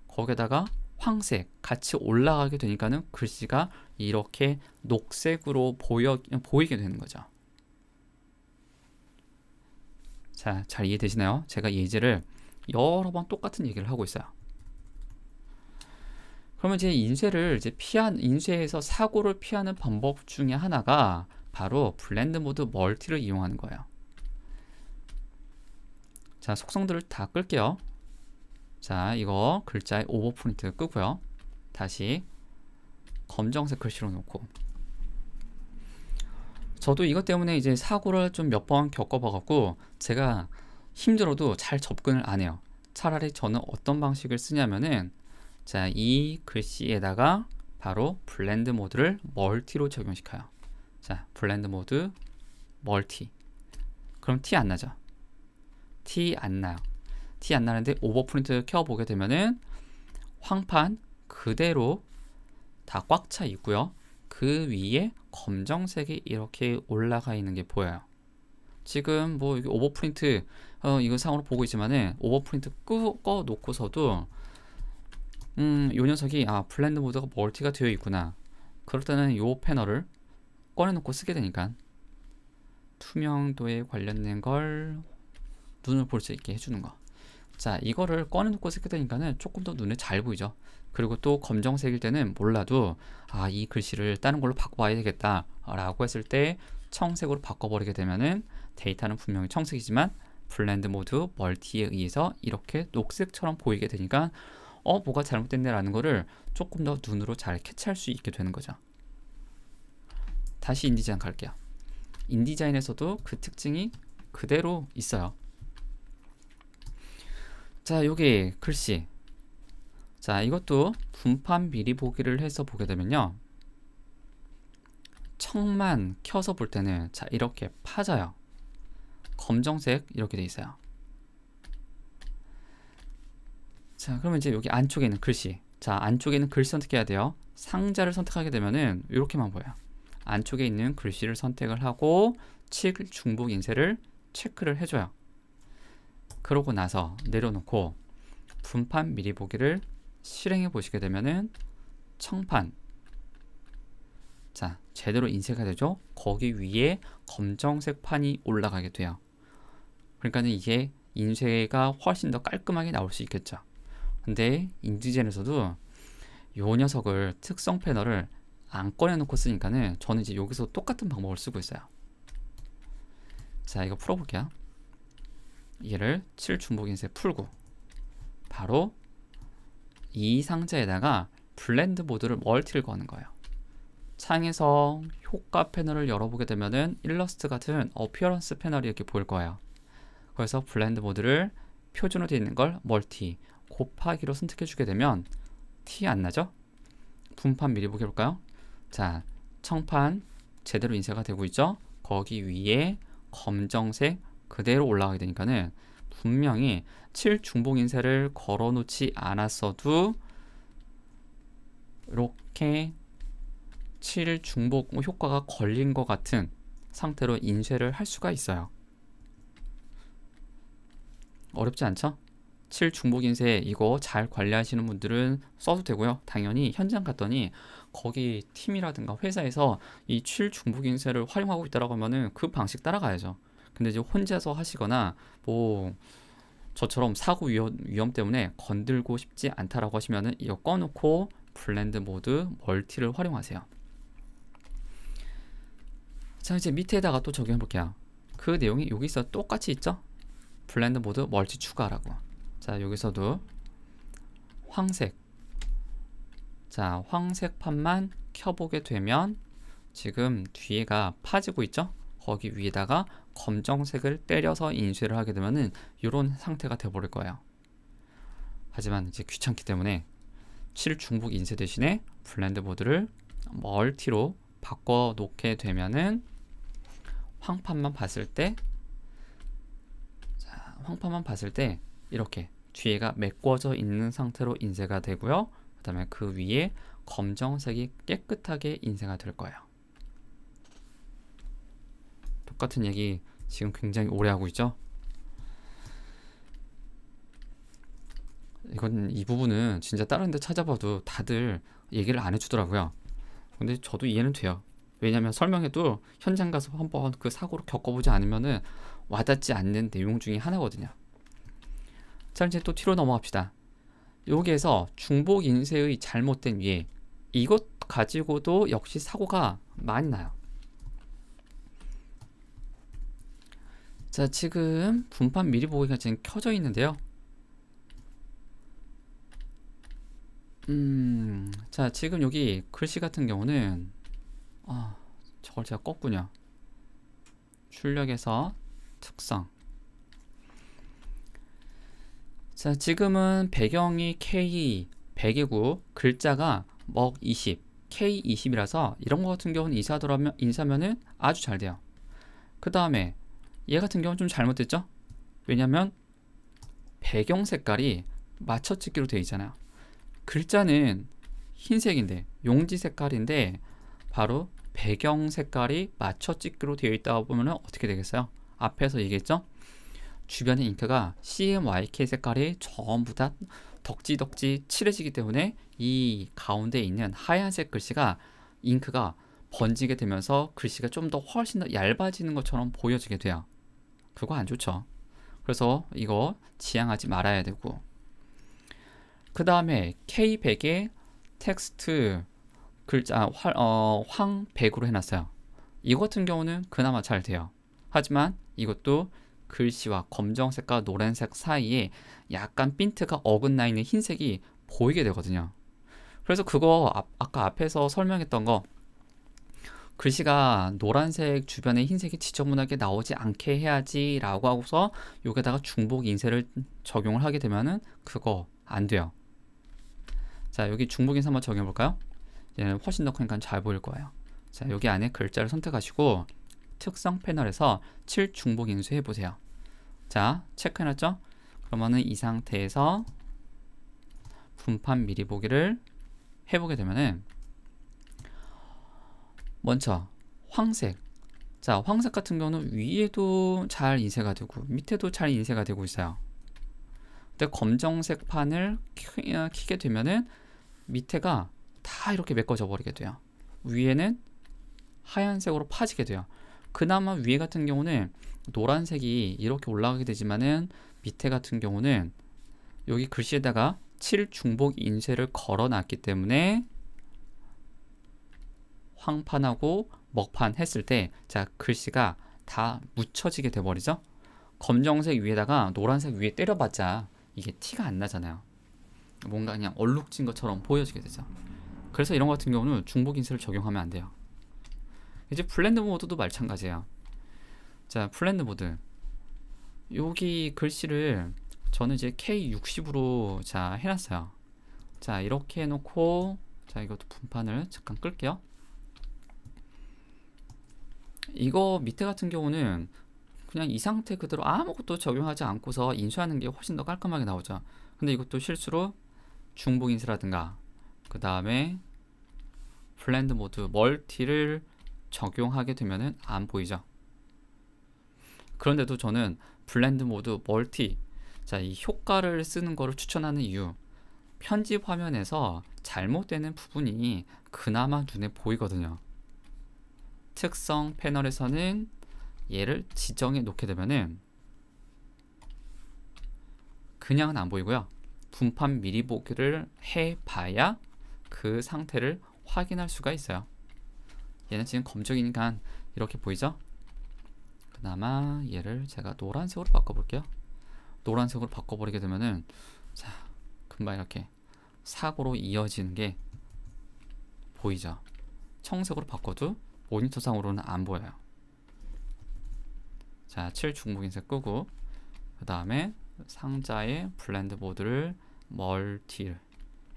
거기에다가 황색 같이 올라가게 되니까는 글씨가 이렇게 녹색으로 보여, 보이게 되는 거죠. 자, 잘 이해되시나요? 제가 예제를 여러 번 똑같은 얘기를 하고 있어요. 그러면 이제 인쇄를 이제 피한 인쇄에서 사고를 피하는 방법 중에 하나가 바로 블렌드 모드 멀티를 이용하는 거예요. 자, 속성들을 다 끌게요. 자, 이거 글자의 오버 포인트 끄고요. 다시 검정색 글씨로 놓고 저도 이것 때문에 이제 사고를 좀 몇 번 겪어봐갖고 제가 힘들어도 잘 접근을 안 해요. 차라리 저는 어떤 방식을 쓰냐면은 자, 이 글씨에다가 바로 블렌드 모드를 멀티로 적용시켜요. 자, 블렌드 모드 멀티. 그럼 티 안 나죠? 티 안 나요. 티 안 나는데 오버프린트 켜 보게 되면은 황판 그대로 다 꽉 차 있고요. 그 위에 검정색이 이렇게 올라가 있는 게 보여요. 지금 뭐 여기 오버프린트 어, 이거 상으로 보고 있지만은 오버프린트 끄고 놓고서도 음 요 녀석이 아 블렌드 모드가 멀티가 되어 있구나. 그럴 때는 요 패널을 꺼내놓고 쓰게 되니까 투명도에 관련된 걸 눈을 볼 수 있게 해주는 거. 자, 이거를 꺼내놓고 쓰게 되니까는 조금 더 눈에 잘 보이죠. 그리고 또 검정색일 때는 몰라도 아, 이 글씨를 다른 걸로 바꿔봐야 되겠다 라고 했을 때 청색으로 바꿔버리게 되면은 데이터는 분명히 청색이지만 블렌드 모드 멀티에 의해서 이렇게 녹색처럼 보이게 되니까 어, 뭐가 잘못됐네 라는 거를 조금 더 눈으로 잘 캐치할 수 있게 되는 거죠. 다시 인디자인 갈게요. 인디자인에서도 그 특징이 그대로 있어요. 자, 여기 글씨. 자, 이것도 분판 미리 보기를 해서 보게 되면요. 청만 켜서 볼 때는 자, 이렇게 파져요. 검정색 이렇게 돼 있어요. 자, 그러면 이제 여기 안쪽에 있는 글씨. 자, 안쪽에 있는 글씨 선택해야 돼요. 상자를 선택하게 되면은 이렇게만 보여요. 안쪽에 있는 글씨를 선택을 하고 칙 중복 인쇄를 체크를 해줘요. 그러고 나서 내려놓고 분판 미리 보기를 실행해 보시게 되면은 청판 자 제대로 인쇄가 되죠 거기 위에 검정색 판이 올라가게 돼요 그러니까 는 이게 인쇄가 훨씬 더 깔끔하게 나올 수 있겠죠 근데 인디젠에서도 요 녀석을 특성 패널을 안 꺼내놓고 쓰니까는 저는 이제 여기서 똑같은 방법을 쓰고 있어요. 자 이거 풀어볼게요. 얘를 7중복인쇄 풀고 바로 이 상자에다가 블렌드 모드를 멀티를 거는 거예요. 창에서 효과 패널을 열어보게 되면은 일러스트 같은 어피어런스 패널이 이렇게 보일 거예요. 그래서 블렌드 모드를 표준으로 되어 있는 걸 멀티 곱하기로 선택해 주게 되면 티 안 나죠? 분판 미리 보게 볼까요? 자, 청판 제대로 인쇄가 되고 있죠? 거기 위에 검정색 그대로 올라가게 되니까는 분명히 7중복 인쇄를 걸어놓지 않았어도 이렇게 7중복 효과가 걸린 것 같은 상태로 인쇄를 할 수가 있어요. 어렵지 않죠? 7중복 인쇄 이거 잘 관리하시는 분들은 써도 되고요. 당연히 현장 갔더니 거기 팀이라든가 회사에서 이출일 중복 인쇄를 활용하고 있다라고 하면은 그 방식 따라가야죠. 근데 이제 혼자서 하시거나 뭐 저처럼 사고 위험, 위험 때문에 건들고 싶지 않다라고 하시면은 이거 꺼놓고 블렌드 모드 멀티를 활용하세요. 자 이제 밑에다가 또 적용해 볼게요. 그 내용이 여기서 똑같이 있죠? 블렌드 모드 멀티 추가라고. 자 여기서도 황색 자, 황색 판만 켜보게 되면 지금 뒤에가 파지고 있죠? 거기 위에다가 검정색을 때려서 인쇄를 하게 되면은 이런 상태가 돼버릴 거예요. 하지만 이제 귀찮기 때문에 7중복 인쇄 대신에 블렌드 모드를 멀티로 바꿔 놓게 되면은 황판만 봤을 때 자, 황판만 봤을 때 이렇게 뒤에가 메꿔져 있는 상태로 인쇄가 되고요. 그 다음에 그 위에 검정색이 깨끗하게 인쇄가 될 거예요. 똑같은 얘기 지금 굉장히 오래 하고 있죠? 이건 이 부분은 진짜 다른 데 찾아봐도 다들 얘기를 안 해주더라고요. 근데 저도 이해는 돼요. 왜냐면 설명해도 현장 가서 한번 그 사고를 겪어보지 않으면 와닿지 않는 내용 중에 하나거든요. 자 이제 또 뒤로 넘어갑시다. 여기에서 중복 인쇄의 잘못된 위에 이것 가지고도 역시 사고가 많이 나요. 자 지금 분판 미리 보기가 지금 켜져 있는데요. 음, 자 지금 여기 글씨 같은 경우는 아 저걸 제가 껐군요. 출력에서 특성 자, 지금은 배경이 K100이고 글자가 먹20, K20이라서 이런 것 같은 경우는 인사더라면 인사면은 아주 잘 돼요. 그 다음에 얘 같은 경우는 좀 잘못됐죠? 왜냐면 배경 색깔이 맞춰찍기로 되어 있잖아요. 글자는 흰색인데 용지 색깔인데 바로 배경 색깔이 맞춰찍기로 되어 있다 고 보면 어떻게 되겠어요? 앞에서 얘기했죠? 주변의 잉크가 CMYK 색깔이 전부 다 덕지덕지 칠해지기 때문에 이 가운데 있는 하얀색 글씨가 잉크가 번지게 되면서 글씨가 좀 더 훨씬 더 얇아지는 것처럼 보여지게 돼요. 그거 안 좋죠. 그래서 이거 지양하지 말아야 되고 그 다음에 K100에 텍스트 글자 활, 어, 황100으로 해놨어요. 이 같은 경우는 그나마 잘 돼요. 하지만 이것도 글씨와 검정색과 노란색 사이에 약간 핀트가 어긋나 있는 흰색이 보이게 되거든요. 그래서 그거 아, 아까 앞에서 설명했던 거 글씨가 노란색 주변에 흰색이 지저분하게 나오지 않게 해야지 라고 하고서 여기다가 중복 인쇄를 적용을 하게 되면은 그거 안 돼요 자 여기 중복 인쇄 한번 적용해 볼까요? 얘는 훨씬 더 크니까 잘 보일 거예요 자 여기 안에 글자를 선택하시고 특성 패널에서 7 중복 인수 해보세요. 자, 체크해놨죠? 그러면은 이 상태에서 분판 미리 보기를 해보게 되면은 먼저 황색 자 황색 같은 경우는 위에도 잘 인쇄가 되고 밑에도 잘 인쇄가 되고 있어요 근데 검정색 판을 키, 어, 키게 되면은 밑에가 다 이렇게 메꿔져 버리게 돼요 위에는 하얀색으로 파지게 돼요 그나마 위에 같은 경우는 노란색이 이렇게 올라가게 되지만은 밑에 같은 경우는 여기 글씨에다가 7 중복 인쇄를 걸어 놨기 때문에 황판하고 먹판 했을 때 자 글씨가 다 묻혀지게 돼 버리죠. 검정색 위에다가 노란색 위에 때려봤자 이게 티가 안 나잖아요. 뭔가 그냥 얼룩진 것처럼 보여지게 되죠. 그래서 이런 것 같은 경우는 중복 인쇄를 적용하면 안 돼요. 이제 블렌드 모드도 마찬가지야 자 블렌드 모드 여기 글씨를 저는 이제 K60으로 자 해놨어요 자 이렇게 해놓고 자 이것도 분판을 잠깐 끌게요 이거 밑에 같은 경우는 그냥 이 상태 그대로 아무것도 적용하지 않고서 인쇄하는 게 훨씬 더 깔끔하게 나오죠 근데 이것도 실수로 중복 인쇄라든가 그 다음에 블렌드 모드 멀티를 적용하게 되면 안 보이죠. 그런데도 저는 블렌드 모드 멀티 자, 이 효과를 쓰는 것을 추천하는 이유 편집 화면에서 잘못되는 부분이 그나마 눈에 보이거든요. 특성 패널에서는 얘를 지정해 놓게 되면은 그냥은 안 보이고요. 분판 미리 보기를 해봐야 그 상태를 확인할 수가 있어요. 얘는 지금 검정이니까 이렇게 보이죠? 그나마 얘를 제가 노란색으로 바꿔볼게요. 노란색으로 바꿔버리게 되면은 자 금방 이렇게 사고로 이어지는 게 보이죠? 청색으로 바꿔도 모니터상으로는 안 보여요. 자, 7 중복인색 끄고 그 다음에 상자의 블렌드 모드를 멀티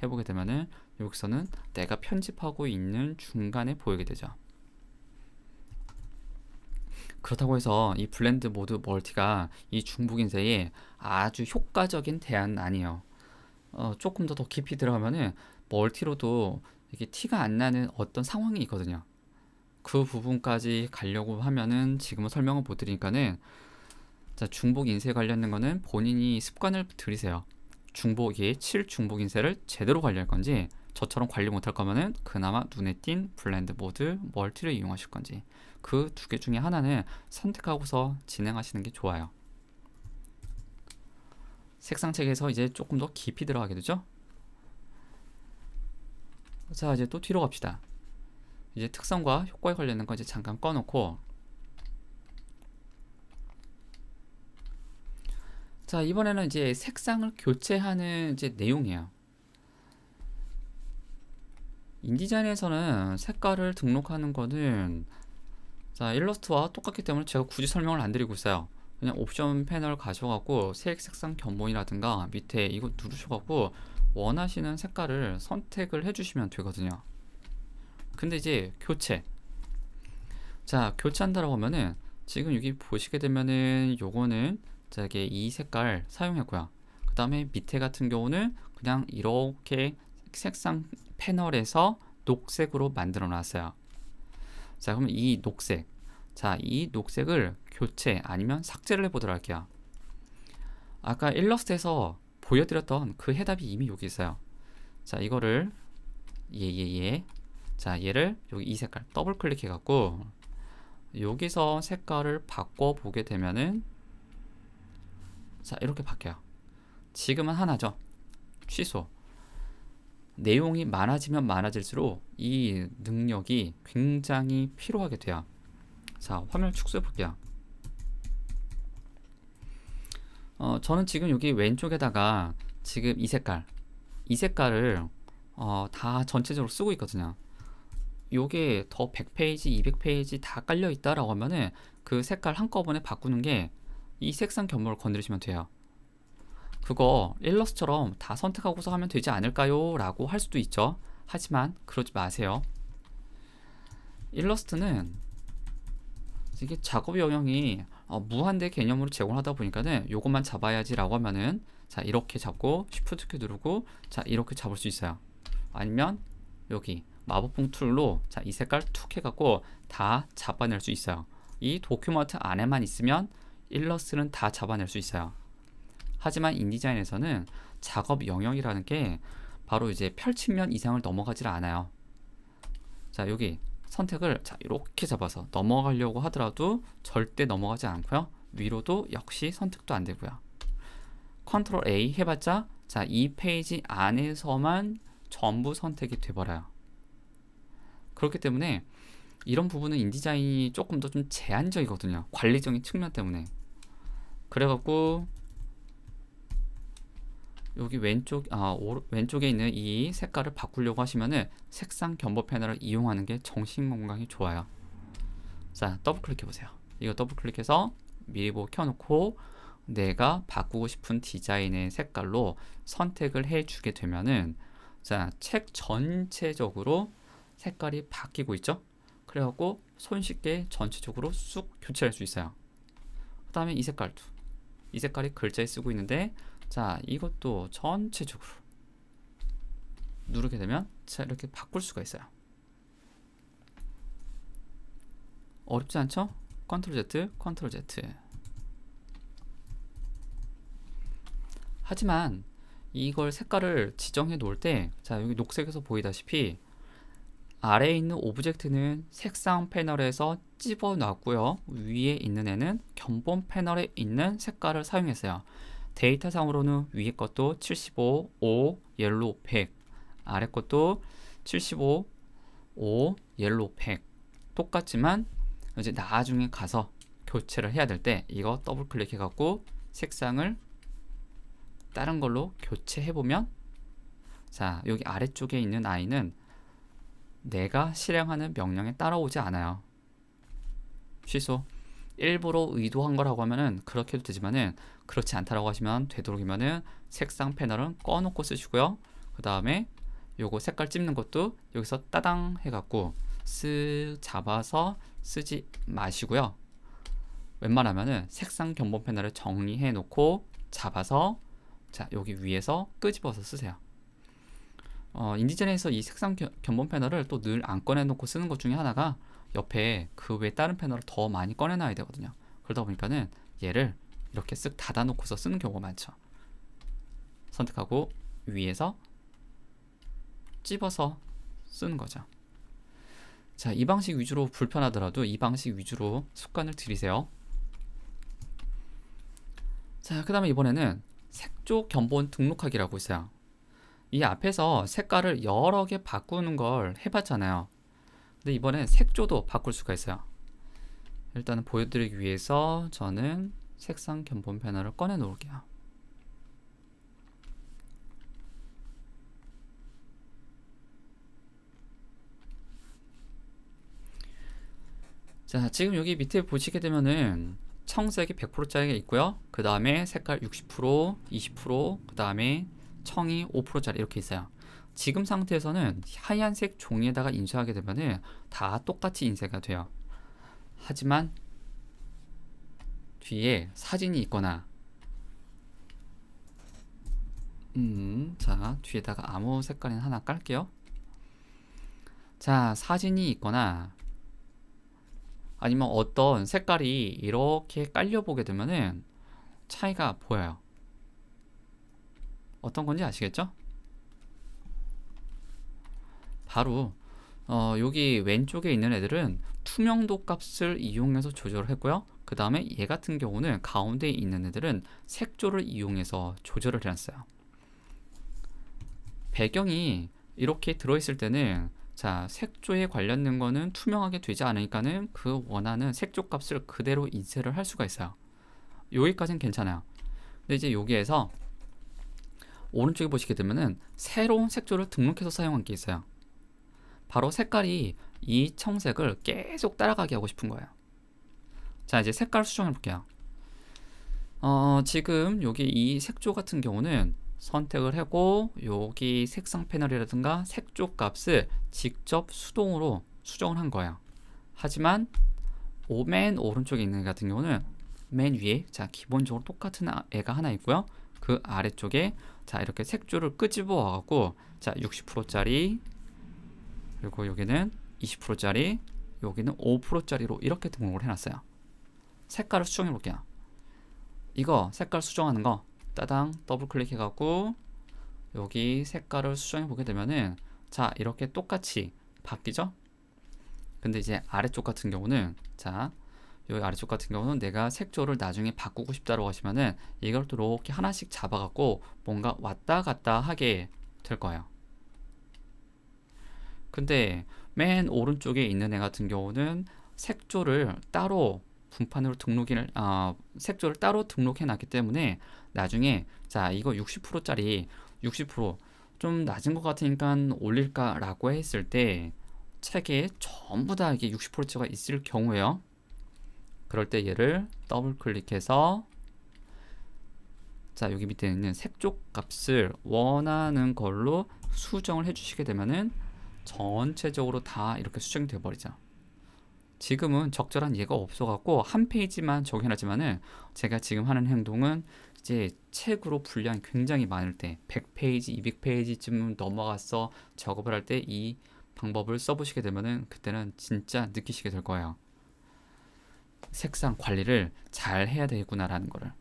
해보게 되면은 여기서는 내가 편집하고 있는 중간에 보이게 되죠. 그렇다고 해서 이 블렌드 모드 멀티가 이 중복 인쇄에 아주 효과적인 대안은 아니에요. 어, 조금 더 더 깊이 들어가면은 멀티로도 이게 티가 안 나는 어떤 상황이 있거든요. 그 부분까지 가려고 하면은 지금은 설명을 못 드리니까는 자 중복 인쇄 관련된 거는 본인이 습관을 들이세요. 중복이 7 중복 인쇄를 제대로 관리할 건지 저처럼 관리 못할 거면은 그나마 눈에 띈 블렌드 모드 멀티를 이용하실 건지 그두개 중에 하나는 선택하고서 진행하시는 게 좋아요. 색상책에서 이제 조금 더 깊이 들어가게 되죠. 자 이제 또 뒤로 갑시다. 이제 특성과 효과에 관련된 거 이제 잠깐 꺼놓고 자 이번에는 이제 색상을 교체하는 이제 내용이에요. 인디자인에서는 색깔을 등록하는 거는 자 일러스트와 똑같기 때문에 제가 굳이 설명을 안 드리고 있어요 그냥 옵션 패널 가셔갖고 색 색상 견본이라든가 밑에 이거 누르셔갖고 원하시는 색깔을 선택을 해주시면 되거든요 근데 이제 교체 자 교체한다라고 하면은 지금 여기 보시게 되면은 요거는 자기 이 색깔 사용했고요 그 다음에 밑에 같은 경우는 그냥 이렇게 색상 패널에서 녹색으로 만들어 놨어요 자, 그럼 이 녹색. 자, 이 녹색을 교체 아니면 삭제를 해보도록 할게요. 아까 일러스트에서 보여드렸던 그 해답이 이미 여기 있어요. 자, 이거를 예예예 예, 예. 자, 얘를 여기 이 색깔 더블 클릭해갖고 여기서 색깔을 바꿔보게 되면은 자, 이렇게 바뀌어요. 지금은 하나죠. 취소. 내용이 많아지면 많아질수록 이 능력이 굉장히 필요하게 돼요. 자, 화면 축소해 볼게요. 어, 저는 지금 여기 왼쪽에다가 지금 이 색깔, 이 색깔을 어, 다 전체적으로 쓰고 있거든요. 요게 더 100페이지, 200페이지 다 깔려 있다라고 하면은 그 색깔 한꺼번에 바꾸는 게 이 색상 견모를 건드리시면 돼요. 그거 일러스처럼 트다 선택하고서 하면 되지 않을까요? 라고 할 수도 있죠. 하지만 그러지 마세요. 일러스트는 이게 작업 영역이 어, 무한대 개념으로 제공하다 보니까는 요것만 잡아야지 라고 하면은 자 이렇게 잡고 쉬프트키 누르고 자 이렇게 잡을 수 있어요 아니면 여기 마법봉 툴로 자 이 색깔 툭 해갖고 다 잡아낼 수 있어요 이 도큐먼트 안에만 있으면 일러스트는 다 잡아낼 수 있어요 하지만 인디자인에서는 작업 영역이라는 게 바로 이제 펼침면 이상을 넘어가질 않아요. 자, 여기 선택을 자, 이렇게 잡아서 넘어가려고 하더라도 절대 넘어가지 않고요. 위로도 역시 선택도 안 되고요. 컨트롤 A 해봤자 자, 이 페이지 안에서만 전부 선택이 돼버려요. 그렇기 때문에 이런 부분은 인디자인이 조금 더 좀 제한적이거든요. 관리적인 측면 때문에. 그래갖고 여기 왼쪽 아 오르, 왼쪽에 있는 이 색깔을 바꾸려고 하시면은 색상 견보 패널을 이용하는 게 정신 건강에 좋아요. 자 더블 클릭해 보세요. 이거 더블 클릭해서 미리 보 켜놓고 내가 바꾸고 싶은 디자인의 색깔로 선택을 해주게 되면은 자책 전체적으로 색깔이 바뀌고 있죠. 그래갖고 손쉽게 전체적으로 쑥 교체할 수 있어요. 그 다음에 이 색깔도 이 색깔이 글자에 쓰고 있는데 자 이것도 전체적으로 누르게 되면 자 이렇게 바꿀 수가 있어요 어렵지 않죠? 컨트롤 Z, 컨트롤 Z 하지만 이걸 색깔을 지정해 놓을 때자 여기 녹색에서 보이다시피 아래에 있는 오브젝트는 색상 패널에서 집어 놨고요 위에 있는 애는 견본 패널에 있는 색깔을 사용했어요 데이터상으로는 위에 것도 75, 5, 옐로우 100 아래 것도 75, 5, 옐로우 100 똑같지만 이제 나중에 가서 교체를 해야 될 때 이거 더블 클릭해 갖고 색상을 다른 걸로 교체해 보면 자 여기 아래쪽에 있는 아이는 내가 실행하는 명령에 따라오지 않아요 취소 일부러 의도한 거라고 하면은 그렇게 해도 되지만은 그렇지 않다라고 하시면 되도록이면은 색상 패널은 꺼놓고 쓰시고요. 그 다음에 요거 색깔 찝는 것도 여기서 따당 해갖고 쓱 잡아서 쓰지 마시고요. 웬만하면은 색상 견본 패널을 정리해 놓고 잡아서 자 여기 위에서 끄집어서 쓰세요. 어, 인디전에서이 색상 견, 견본 패널을 또 늘 안 꺼내놓고 쓰는 것 중에 하나가 옆에 그 외 다른 패널을 더 많이 꺼내놔야 되거든요. 그러다 보니까는 얘를 이렇게 쓱 닫아놓고서 쓰는 경우가 많죠. 선택하고 위에서 찝어서 쓰는 거죠. 자, 이 방식 위주로 불편하더라도 이 방식 위주로 습관을 들이세요. 자, 그 다음에 이번에는 색조 견본 등록하기라고 있어요. 이 앞에서 색깔을 여러 개 바꾸는 걸 해봤잖아요. 근데 이번엔 색조도 바꿀 수가 있어요. 일단은 보여드리기 위해서 저는 색상 견본 패널을 꺼내 놓을게요. 자 지금 여기 밑에 보시게 되면은 청색이 100%짜리가 있고요 그 다음에 색깔 60% 20%그 다음에 청이 5%짜리 이렇게 있어요 지금 상태에서는 하얀색 종이에다가 인쇄하게 되면은 다 똑같이 인쇄가 돼요 하지만 뒤에 사진이 있거나 음, 자 뒤에다가 아무 색깔이나 하나 깔게요 자 사진이 있거나 아니면 어떤 색깔이 이렇게 깔려 보게 되면은 차이가 보여요 어떤 건지 아시겠죠? 바로 어, 여기 왼쪽에 있는 애들은 투명도 값을 이용해서 조절을 했고요 그 다음에 얘 같은 경우는 가운데 있는 애들은 색조를 이용해서 조절을 해놨어요. 배경이 이렇게 들어있을 때는 자 색조에 관련된 거는 투명하게 되지 않으니까는 그 원하는 색조 값을 그대로 인쇄를 할 수가 있어요. 여기까지는 괜찮아요. 근데 이제 여기에서 오른쪽에 보시게 되면은 새로운 색조를 등록해서 사용한 게 있어요. 바로 색깔이 이 청색을 계속 따라가게 하고 싶은 거예요. 자 이제 색깔 수정해 볼게요 어, 지금 여기 이 색조 같은 경우는 선택을 하고 여기 색상 패널이라든가 색조 값을 직접 수동으로 수정을 한 거예요 하지만 맨 오른쪽에 있는 애 같은 경우는 맨 위에 자 기본적으로 똑같은 애가 하나 있고요 그 아래쪽에 자 이렇게 색조를 끄집어 와갖고 자 60%짜리 그리고 여기는 20%짜리 여기는 5%짜리로 이렇게 등록을 해놨어요 색깔을 수정해 볼게요 이거 색깔 수정하는 거 따당 더블 클릭해 갖고 여기 색깔을 수정해 보게 되면은 자 이렇게 똑같이 바뀌죠 근데 이제 아래쪽 같은 경우는 자 여기 아래쪽 같은 경우는 내가 색조를 나중에 바꾸고 싶다고 라 하시면은 이걸 또 이렇게 하나씩 잡아갖고 뭔가 왔다 갔다 하게 될 거예요. 근데 맨 오른쪽에 있는 애 같은 경우는 색조를 따로 분판으로 등록을 어, 색조를 따로 등록해 놨기 때문에 나중에 자 이거 60%짜리 60%좀 낮은 것 같으니까 올릴까라고 했을 때 책에 전부 다 이게 60%가 있을 경우에요. 그럴 때 얘를 더블 클릭해서 자 여기 밑에 있는 색조 값을 원하는 걸로 수정을 해주시게 되면은 전체적으로 다 이렇게 수정이 되어버리죠. 지금은 적절한 예가 없어갖고 한 페이지만 적용해놨지만은 제가 지금 하는 행동은 이제 책으로 분량이 굉장히 많을 때 100페이지, 200페이지쯤 넘어가서 작업을 할 때 이 방법을 써보시게 되면은 그때는 진짜 느끼시게 될 거예요. 색상 관리를 잘 해야 되겠구나라는 거를.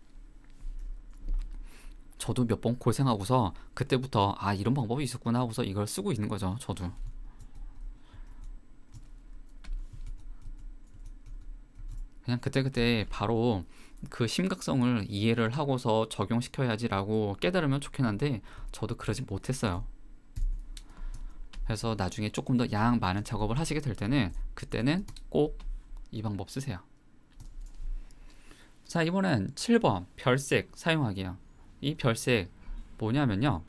저도 몇 번 고생하고서 그때부터 아 이런 방법이 있었구나 하고서 이걸 쓰고 있는 거죠. 저도. 그냥 그때그때 바로 그 심각성을 이해를 하고서 적용시켜야지라고 깨달으면 좋긴 한데 저도 그러지 못했어요. 그래서 나중에 조금 더 양 많은 작업을 하시게 될 때는 그때는 꼭 이 방법 쓰세요. 자 이번엔 7번 별색 사용하기요. 이 별색 뭐냐면요.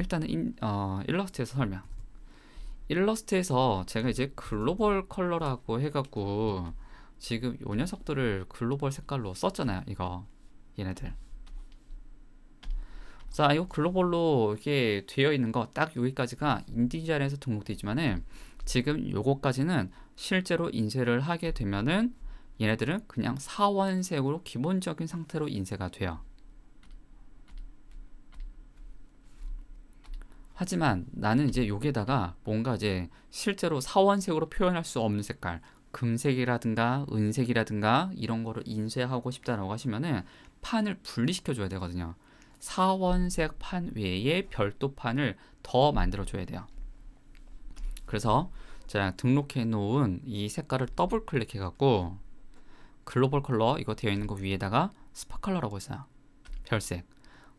일단은 인, 어, 일러스트에서 설명. 일러스트에서 제가 이제 글로벌 컬러라고 해갖고 지금 요 녀석들을 글로벌 색깔로 썼잖아요 이거 얘네들 자 이거 글로벌로 이게 되어 있는 거 딱 여기까지가 인디자리에서 등록되지만은 지금 요거까지는 실제로 인쇄를 하게 되면은 얘네들은 그냥 사원색으로 기본적인 상태로 인쇄가 돼요 하지만 나는 이제 여기에다가 뭔가 이제 실제로 사원색으로 표현할 수 없는 색깔 금색이라든가 은색이라든가 이런 거를 인쇄하고 싶다라고 하시면은 판을 분리시켜 줘야 되거든요. 사원색 판 외에 별도 판을 더 만들어 줘야 돼요. 그래서 제가 등록해 놓은 이 색깔을 더블 클릭해 갖고 글로벌 컬러 이거 되어 있는 거 위에다가 스파 컬러라고 했어요 별색.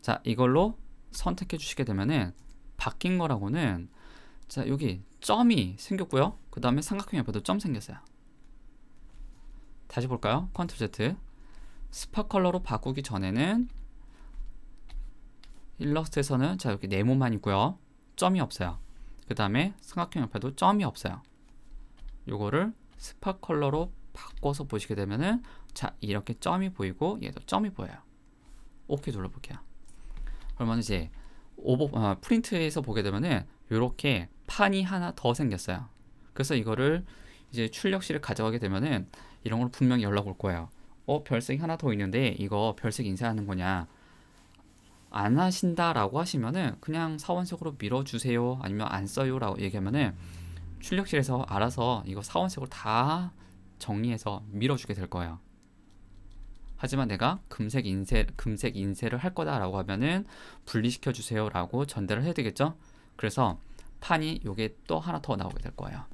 자, 이걸로 선택해 주시게 되면은 바뀐 거라고는 자, 여기 점이 생겼고요. 그 다음에 삼각형 옆에도 점 생겼어요. 다시 볼까요? 컨트롤 Z 스파 컬러로 바꾸기 전에는 일러스트에서는 자 이렇게 네모만 있고요 점이 없어요 그 다음에 삼각형 옆에도 점이 없어요 요거를 스파 컬러로 바꿔서 보시게 되면은 자 이렇게 점이 보이고 얘도 점이 보여요 오케 눌러볼게요 그러면 이제 오버 아, 프린트에서 보게 되면은 이렇게 판이 하나 더 생겼어요 그래서 이거를 이제 출력실을 가져가게 되면은 이런 걸 분명히 연락 올 거예요. 어, 별색 이 하나 더 있는데 이거 별색 인쇄하는 거냐? 안 하신다라고 하시면은 그냥 사원색으로 밀어주세요. 아니면 안 써요라고 얘기하면은 출력실에서 알아서 이거 사원색으로 다 정리해서 밀어주게 될 거예요. 하지만 내가 금색 인쇄 금색 인쇄를 할 거다라고 하면은 분리시켜 주세요라고 전달을 해야 되겠죠? 그래서 판이 요게 또 하나 더 나오게 될 거예요.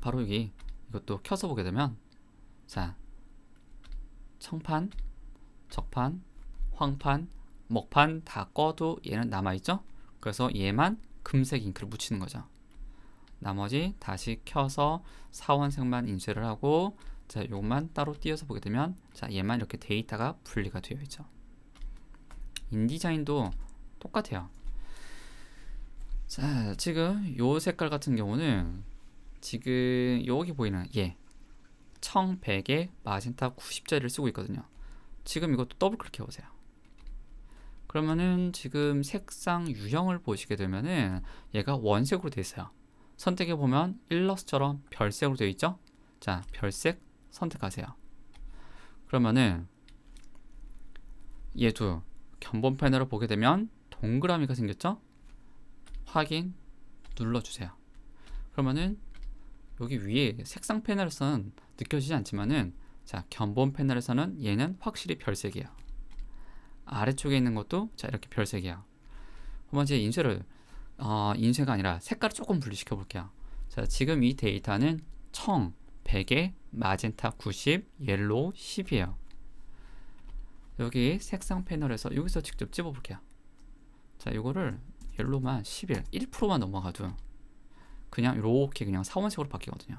바로 여기 이것도 켜서 보게 되면 자 청판, 적판, 황판, 먹판 다 꺼도 얘는 남아있죠? 그래서 얘만 금색 잉크를 묻히는 거죠. 나머지 다시 켜서 사원색만 인쇄를 하고 자 요것만 따로 띄어서 보게 되면 자 얘만 이렇게 데이터가 분리가 되어 있죠. 인디자인도 똑같아요. 자 지금 요 색깔 같은 경우는 지금 여기 보이는 예, 1100에 마젠타 90짜리를 쓰고 있거든요. 지금 이것도 더블 클릭해 보세요. 그러면은 지금 색상 유형을 보시게 되면은 얘가 원색으로 되어 있어요. 선택해 보면 일러스처럼 트 별색으로 되어 있죠? 자, 별색 선택하세요. 그러면은 얘도 견본 패널을 보게 되면 동그라미가 생겼죠? 확인 눌러주세요. 그러면은 여기 위에 색상 패널에서는 느껴지지 않지만은 자 견본 패널에서는 얘는 확실히 별색이야 아래쪽에 있는 것도 자 이렇게 별색이야 그럼 이제 인쇄를 어, 인쇄가 아니라 색깔을 조금 분리시켜 볼게요 자 지금 이 데이터는 청, 베개, 마젠타 90, 옐로우 10이에요 여기 색상 패널에서 여기서 직접 집어 볼게요 자 이거를 옐로만 11, 1%만 넘어가도 그냥 이렇게 그냥 사원식으로 바뀌거든요.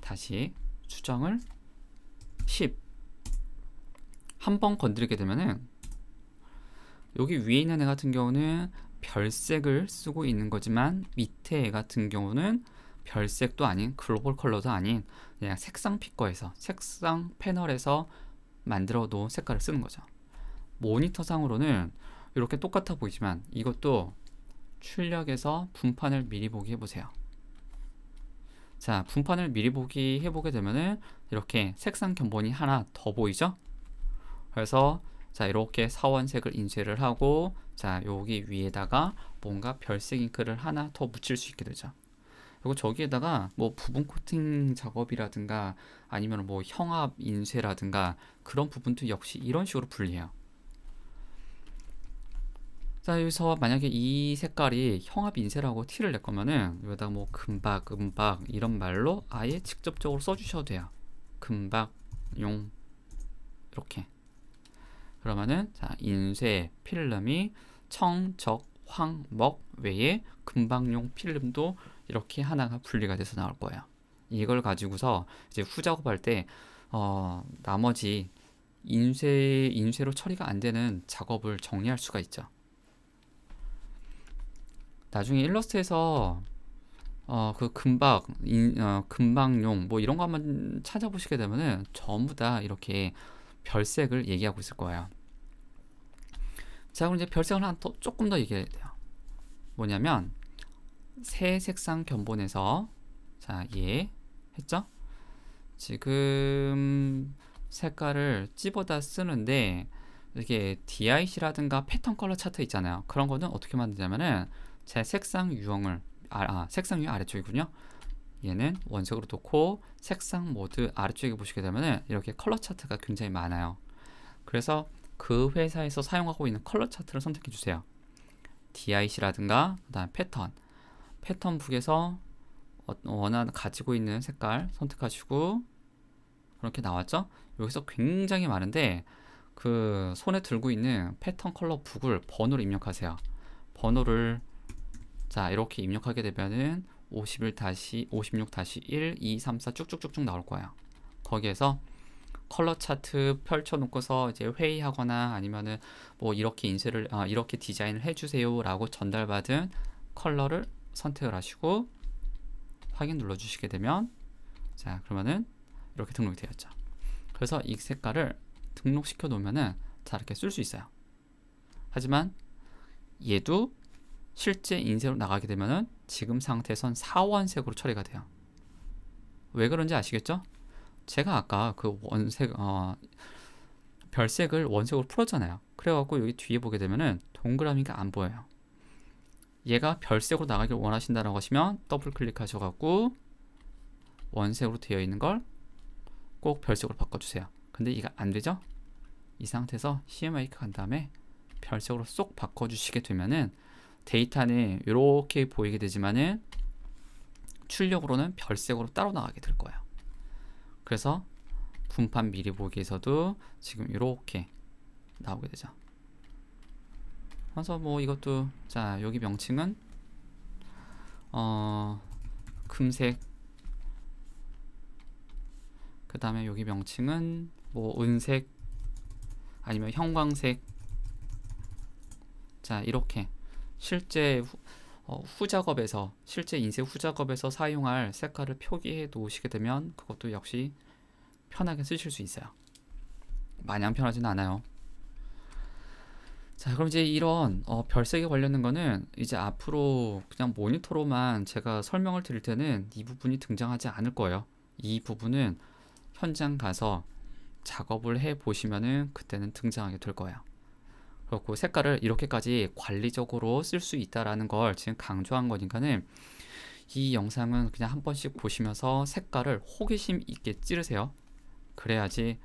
다시 수정을 10한번 건드리게 되면은 여기 위에 있는 애 같은 경우는 별색을 쓰고 있는 거지만 밑에 애 같은 경우는 별색도 아닌 글로벌 컬러도 아닌 그냥 색상 피커에서 색상 패널에서 만들어 놓은 색깔을 쓰는 거죠. 모니터상으로는 이렇게 똑같아 보이지만 이것도 출력에서 분판을 미리 보기 해보세요. 자, 분판을 미리 보기 해보게 되면은 이렇게 색상 견본이 하나 더 보이죠? 그래서 자, 이렇게 사원색을 인쇄를 하고 자, 여기 위에다가 뭔가 별색 잉크를 하나 더 묻힐 수 있게 되죠. 그리고 저기에다가 뭐 부분 코팅 작업이라든가 아니면 뭐 형합 인쇄라든가 그런 부분도 역시 이런 식으로 분리해요. 자 여기서 만약에 이 색깔이 형합 인쇄라고 티를 낼 거면은 여기다 뭐 금박, 은박 이런 말로 아예 직접적으로 써주셔도 돼요. 금박, 용 이렇게 그러면은 자 인쇄 필름이 청, 적, 황, 먹 외에 금박용 필름도 이렇게 하나가 분리가 돼서 나올 거예요. 이걸 가지고서 이제 후 작업할 때 어, 나머지 인쇄 인쇄로 처리가 안 되는 작업을 정리할 수가 있죠. 나중에 일러스트에서 어그 금박 인, 어, 금박용 뭐 이런 거 한번 찾아보시게 되면은 전부 다 이렇게 별색을 얘기하고 있을 거예요. 자 그럼 이제 별색을 하더 조금 더 얘기해야 돼요. 뭐냐면 새 색상 견본에서 자예 했죠? 지금 색깔을 찝어다 쓰는데 이게 DIC라든가 패턴 컬러 차트 있잖아요. 그런 거는 어떻게 만드냐면은 제 색상 유형을 아, 아 색상 유 아래쪽이군요. 얘는 원색으로 놓고 색상 모드 아래쪽에 보시게 되면 이렇게 컬러 차트가 굉장히 많아요. 그래서 그 회사에서 사용하고 있는 컬러 차트를 선택해 주세요. DIC라든가 그다음 패턴 패턴북에서 어, 원하는 가지고 있는 색깔 선택하시고 그렇게 나왔죠. 여기서 굉장히 많은데 그 손에 들고 있는 패턴 컬러 북을 번호로 입력하세요. 번호를 자 이렇게 입력하게 되면은 51 다시 56 다시 1 2 3 4 쭉쭉쭉쭉 나올 거예요 거기에서 컬러 차트 펼쳐 놓고서 이제 회의하거나 아니면은 뭐 이렇게 인쇄를 아, 이렇게 디자인을 해주세요 라고 전달받은 컬러를 선택을 하시고 확인 눌러 주시게 되면 자 그러면은 이렇게 등록이 되었죠 그래서 이 색깔을 등록시켜 놓으면은 자 이렇게 쓸 수 있어요 하지만 얘도 실제 인쇄로 나가게 되면은 지금 상태에선 4원색으로 처리가 돼요. 왜 그런지 아시겠죠? 제가 아까 그 원색 어, 별색을 원색으로 풀었잖아요. 그래갖고 여기 뒤에 보게 되면은 동그라미가 안 보여요. 얘가 별색으로 나가길 원하신다라고 하시면 더블 클릭하셔갖고 원색으로 되어 있는 걸 꼭 별색으로 바꿔주세요. 근데 이게안 되죠? 이 상태에서 CMYK 간 다음에 별색으로 쏙 바꿔주시게 되면은 데이터는 이렇게 보이게 되지만은 출력으로는 별색으로 따로 나가게 될 거예요. 그래서 분판 미리 보기에서도 지금 이렇게 나오게 되죠. 그래서 뭐 이것도 자 여기 명칭은 어 금색 그 다음에 여기 명칭은 뭐 은색 아니면 형광색 자 이렇게 실제 후, 어, 작업에서 실제 인쇄 후작업에서 사용할 색깔을 표기해 놓으시게 되면 그것도 역시 편하게 쓰실 수 있어요. 마냥 편하진 않아요. 자 그럼 이제 이런 어, 별색에 관련된 거는 이제 앞으로 그냥 모니터로만 제가 설명을 드릴 때는 이 부분이 등장하지 않을 거예요. 이 부분은 현장 가서 작업을 해 보시면은 그때는 등장하게 될 거예요. 그렇고 색깔을 이렇게까지 관리적으로 쓸 수 있다라는 걸 지금 강조한 거니까는 이 영상은 그냥 한 번씩 보시면서 색깔을 호기심 있게 찌르세요. 그래야지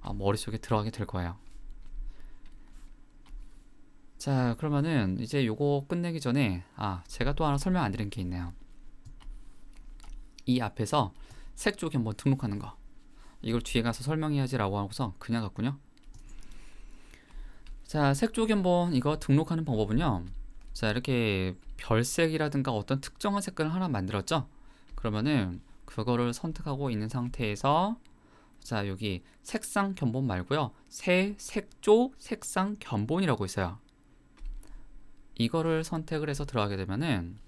아, 머릿속에 들어가게 될 거예요. 자 그러면은 이제 요거 끝내기 전에 아 제가 또 하나 설명 안 드린 게 있네요. 이 앞에서 색 쪽에 한번 등록하는 거 이걸 뒤에 가서 설명해야지 라고 하고서 그냥 갔군요. 자색조 견본 이거 등록하는 방법은요 자 이렇게 별색이라든가 어떤 특정한 색깔을 하나 만들었죠 그러면은 그거를 선택하고 있는 상태에서 자 여기 색상 견본 말고요 새 색조 색상 견본이라고 있어요 이거를 선택을 해서 들어가게 되면은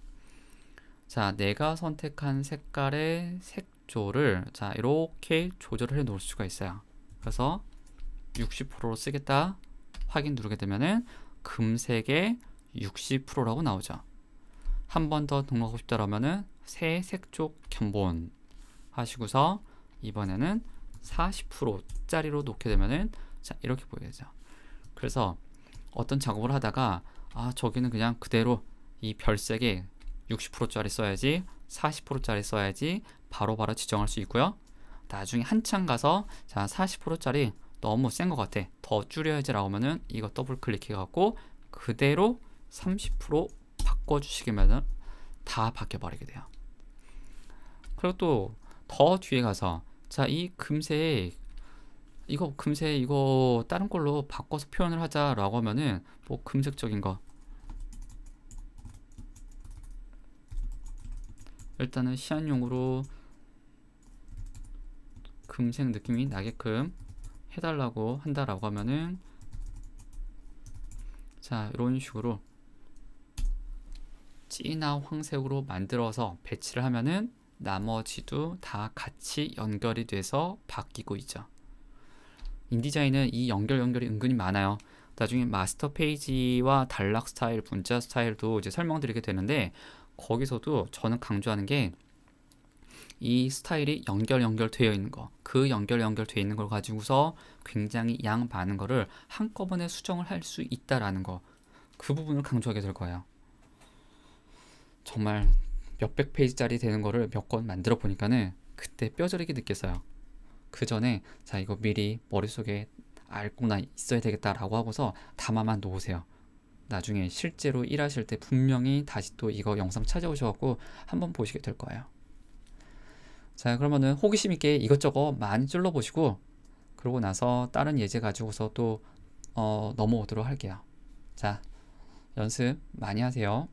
자 내가 선택한 색깔의 색조를 자 이렇게 조절을 해 놓을 수가 있어요 그래서 60%로 쓰겠다 확인 누르게 되면은 금색에 60%라고 나오죠. 한 번 더 등록하고 싶다라면은 새 색조 견본 하시고서 이번에는 40%짜리로 놓게 되면은 자 이렇게 보이게 죠 그래서 어떤 작업을 하다가 아 저기는 그냥 그대로 이 별색에 60%짜리 써야지 40%짜리 써야지 바로바로 바로 지정할 수 있고요. 나중에 한참 가서 자 40%짜리 너무 센 것 같아. 더 줄여야지라고 하면은 이거 더블 클릭해갖고 그대로 30% 바꿔주시기면은 다 바뀌어버리게 돼요. 그리고 또 더 뒤에 가서 자 이 금색 이거 금색 이거 다른 걸로 바꿔서 표현을 하자라고 하면은 뭐 금색적인 거 일단은 시안용으로 금색 느낌이 나게끔 해달라고 한다라고 하면은 자 이런 식으로 찌나 황색으로 만들어서 배치를 하면은 나머지도 다 같이 연결이 돼서 바뀌고 있죠 인디자인은 이 연결 연결이 은근히 많아요 나중에 마스터 페이지와 단락 스타일, 분자 스타일도 이제 설명드리게 되는데 거기서도 저는 강조하는 게이 스타일이 연결 연결되어 있는 거, 그 연결 연결되어 있는 걸 가지고서 굉장히 양 많은 거를 한꺼번에 수정을 할 수 있다라는 거, 그 부분을 강조하게 될 거예요. 정말 몇백 페이지짜리 되는 거를 몇 권 만들어 보니까는 그때 뼈저리게 느꼈어요. 그 전에 자 이거 미리 머릿속에 알고나 있어야 되겠다라고 하고서 담아만 놓으세요. 나중에 실제로 일하실 때 분명히 다시 또 이거 영상 찾아오셔갖고 한번 보시게 될 거예요. 자 그러면은 호기심 있게 이것저것 많이 찔러보시고 그러고 나서 다른 예제 가지고서 또 어, 넘어오도록 할게요. 자 연습 많이 하세요.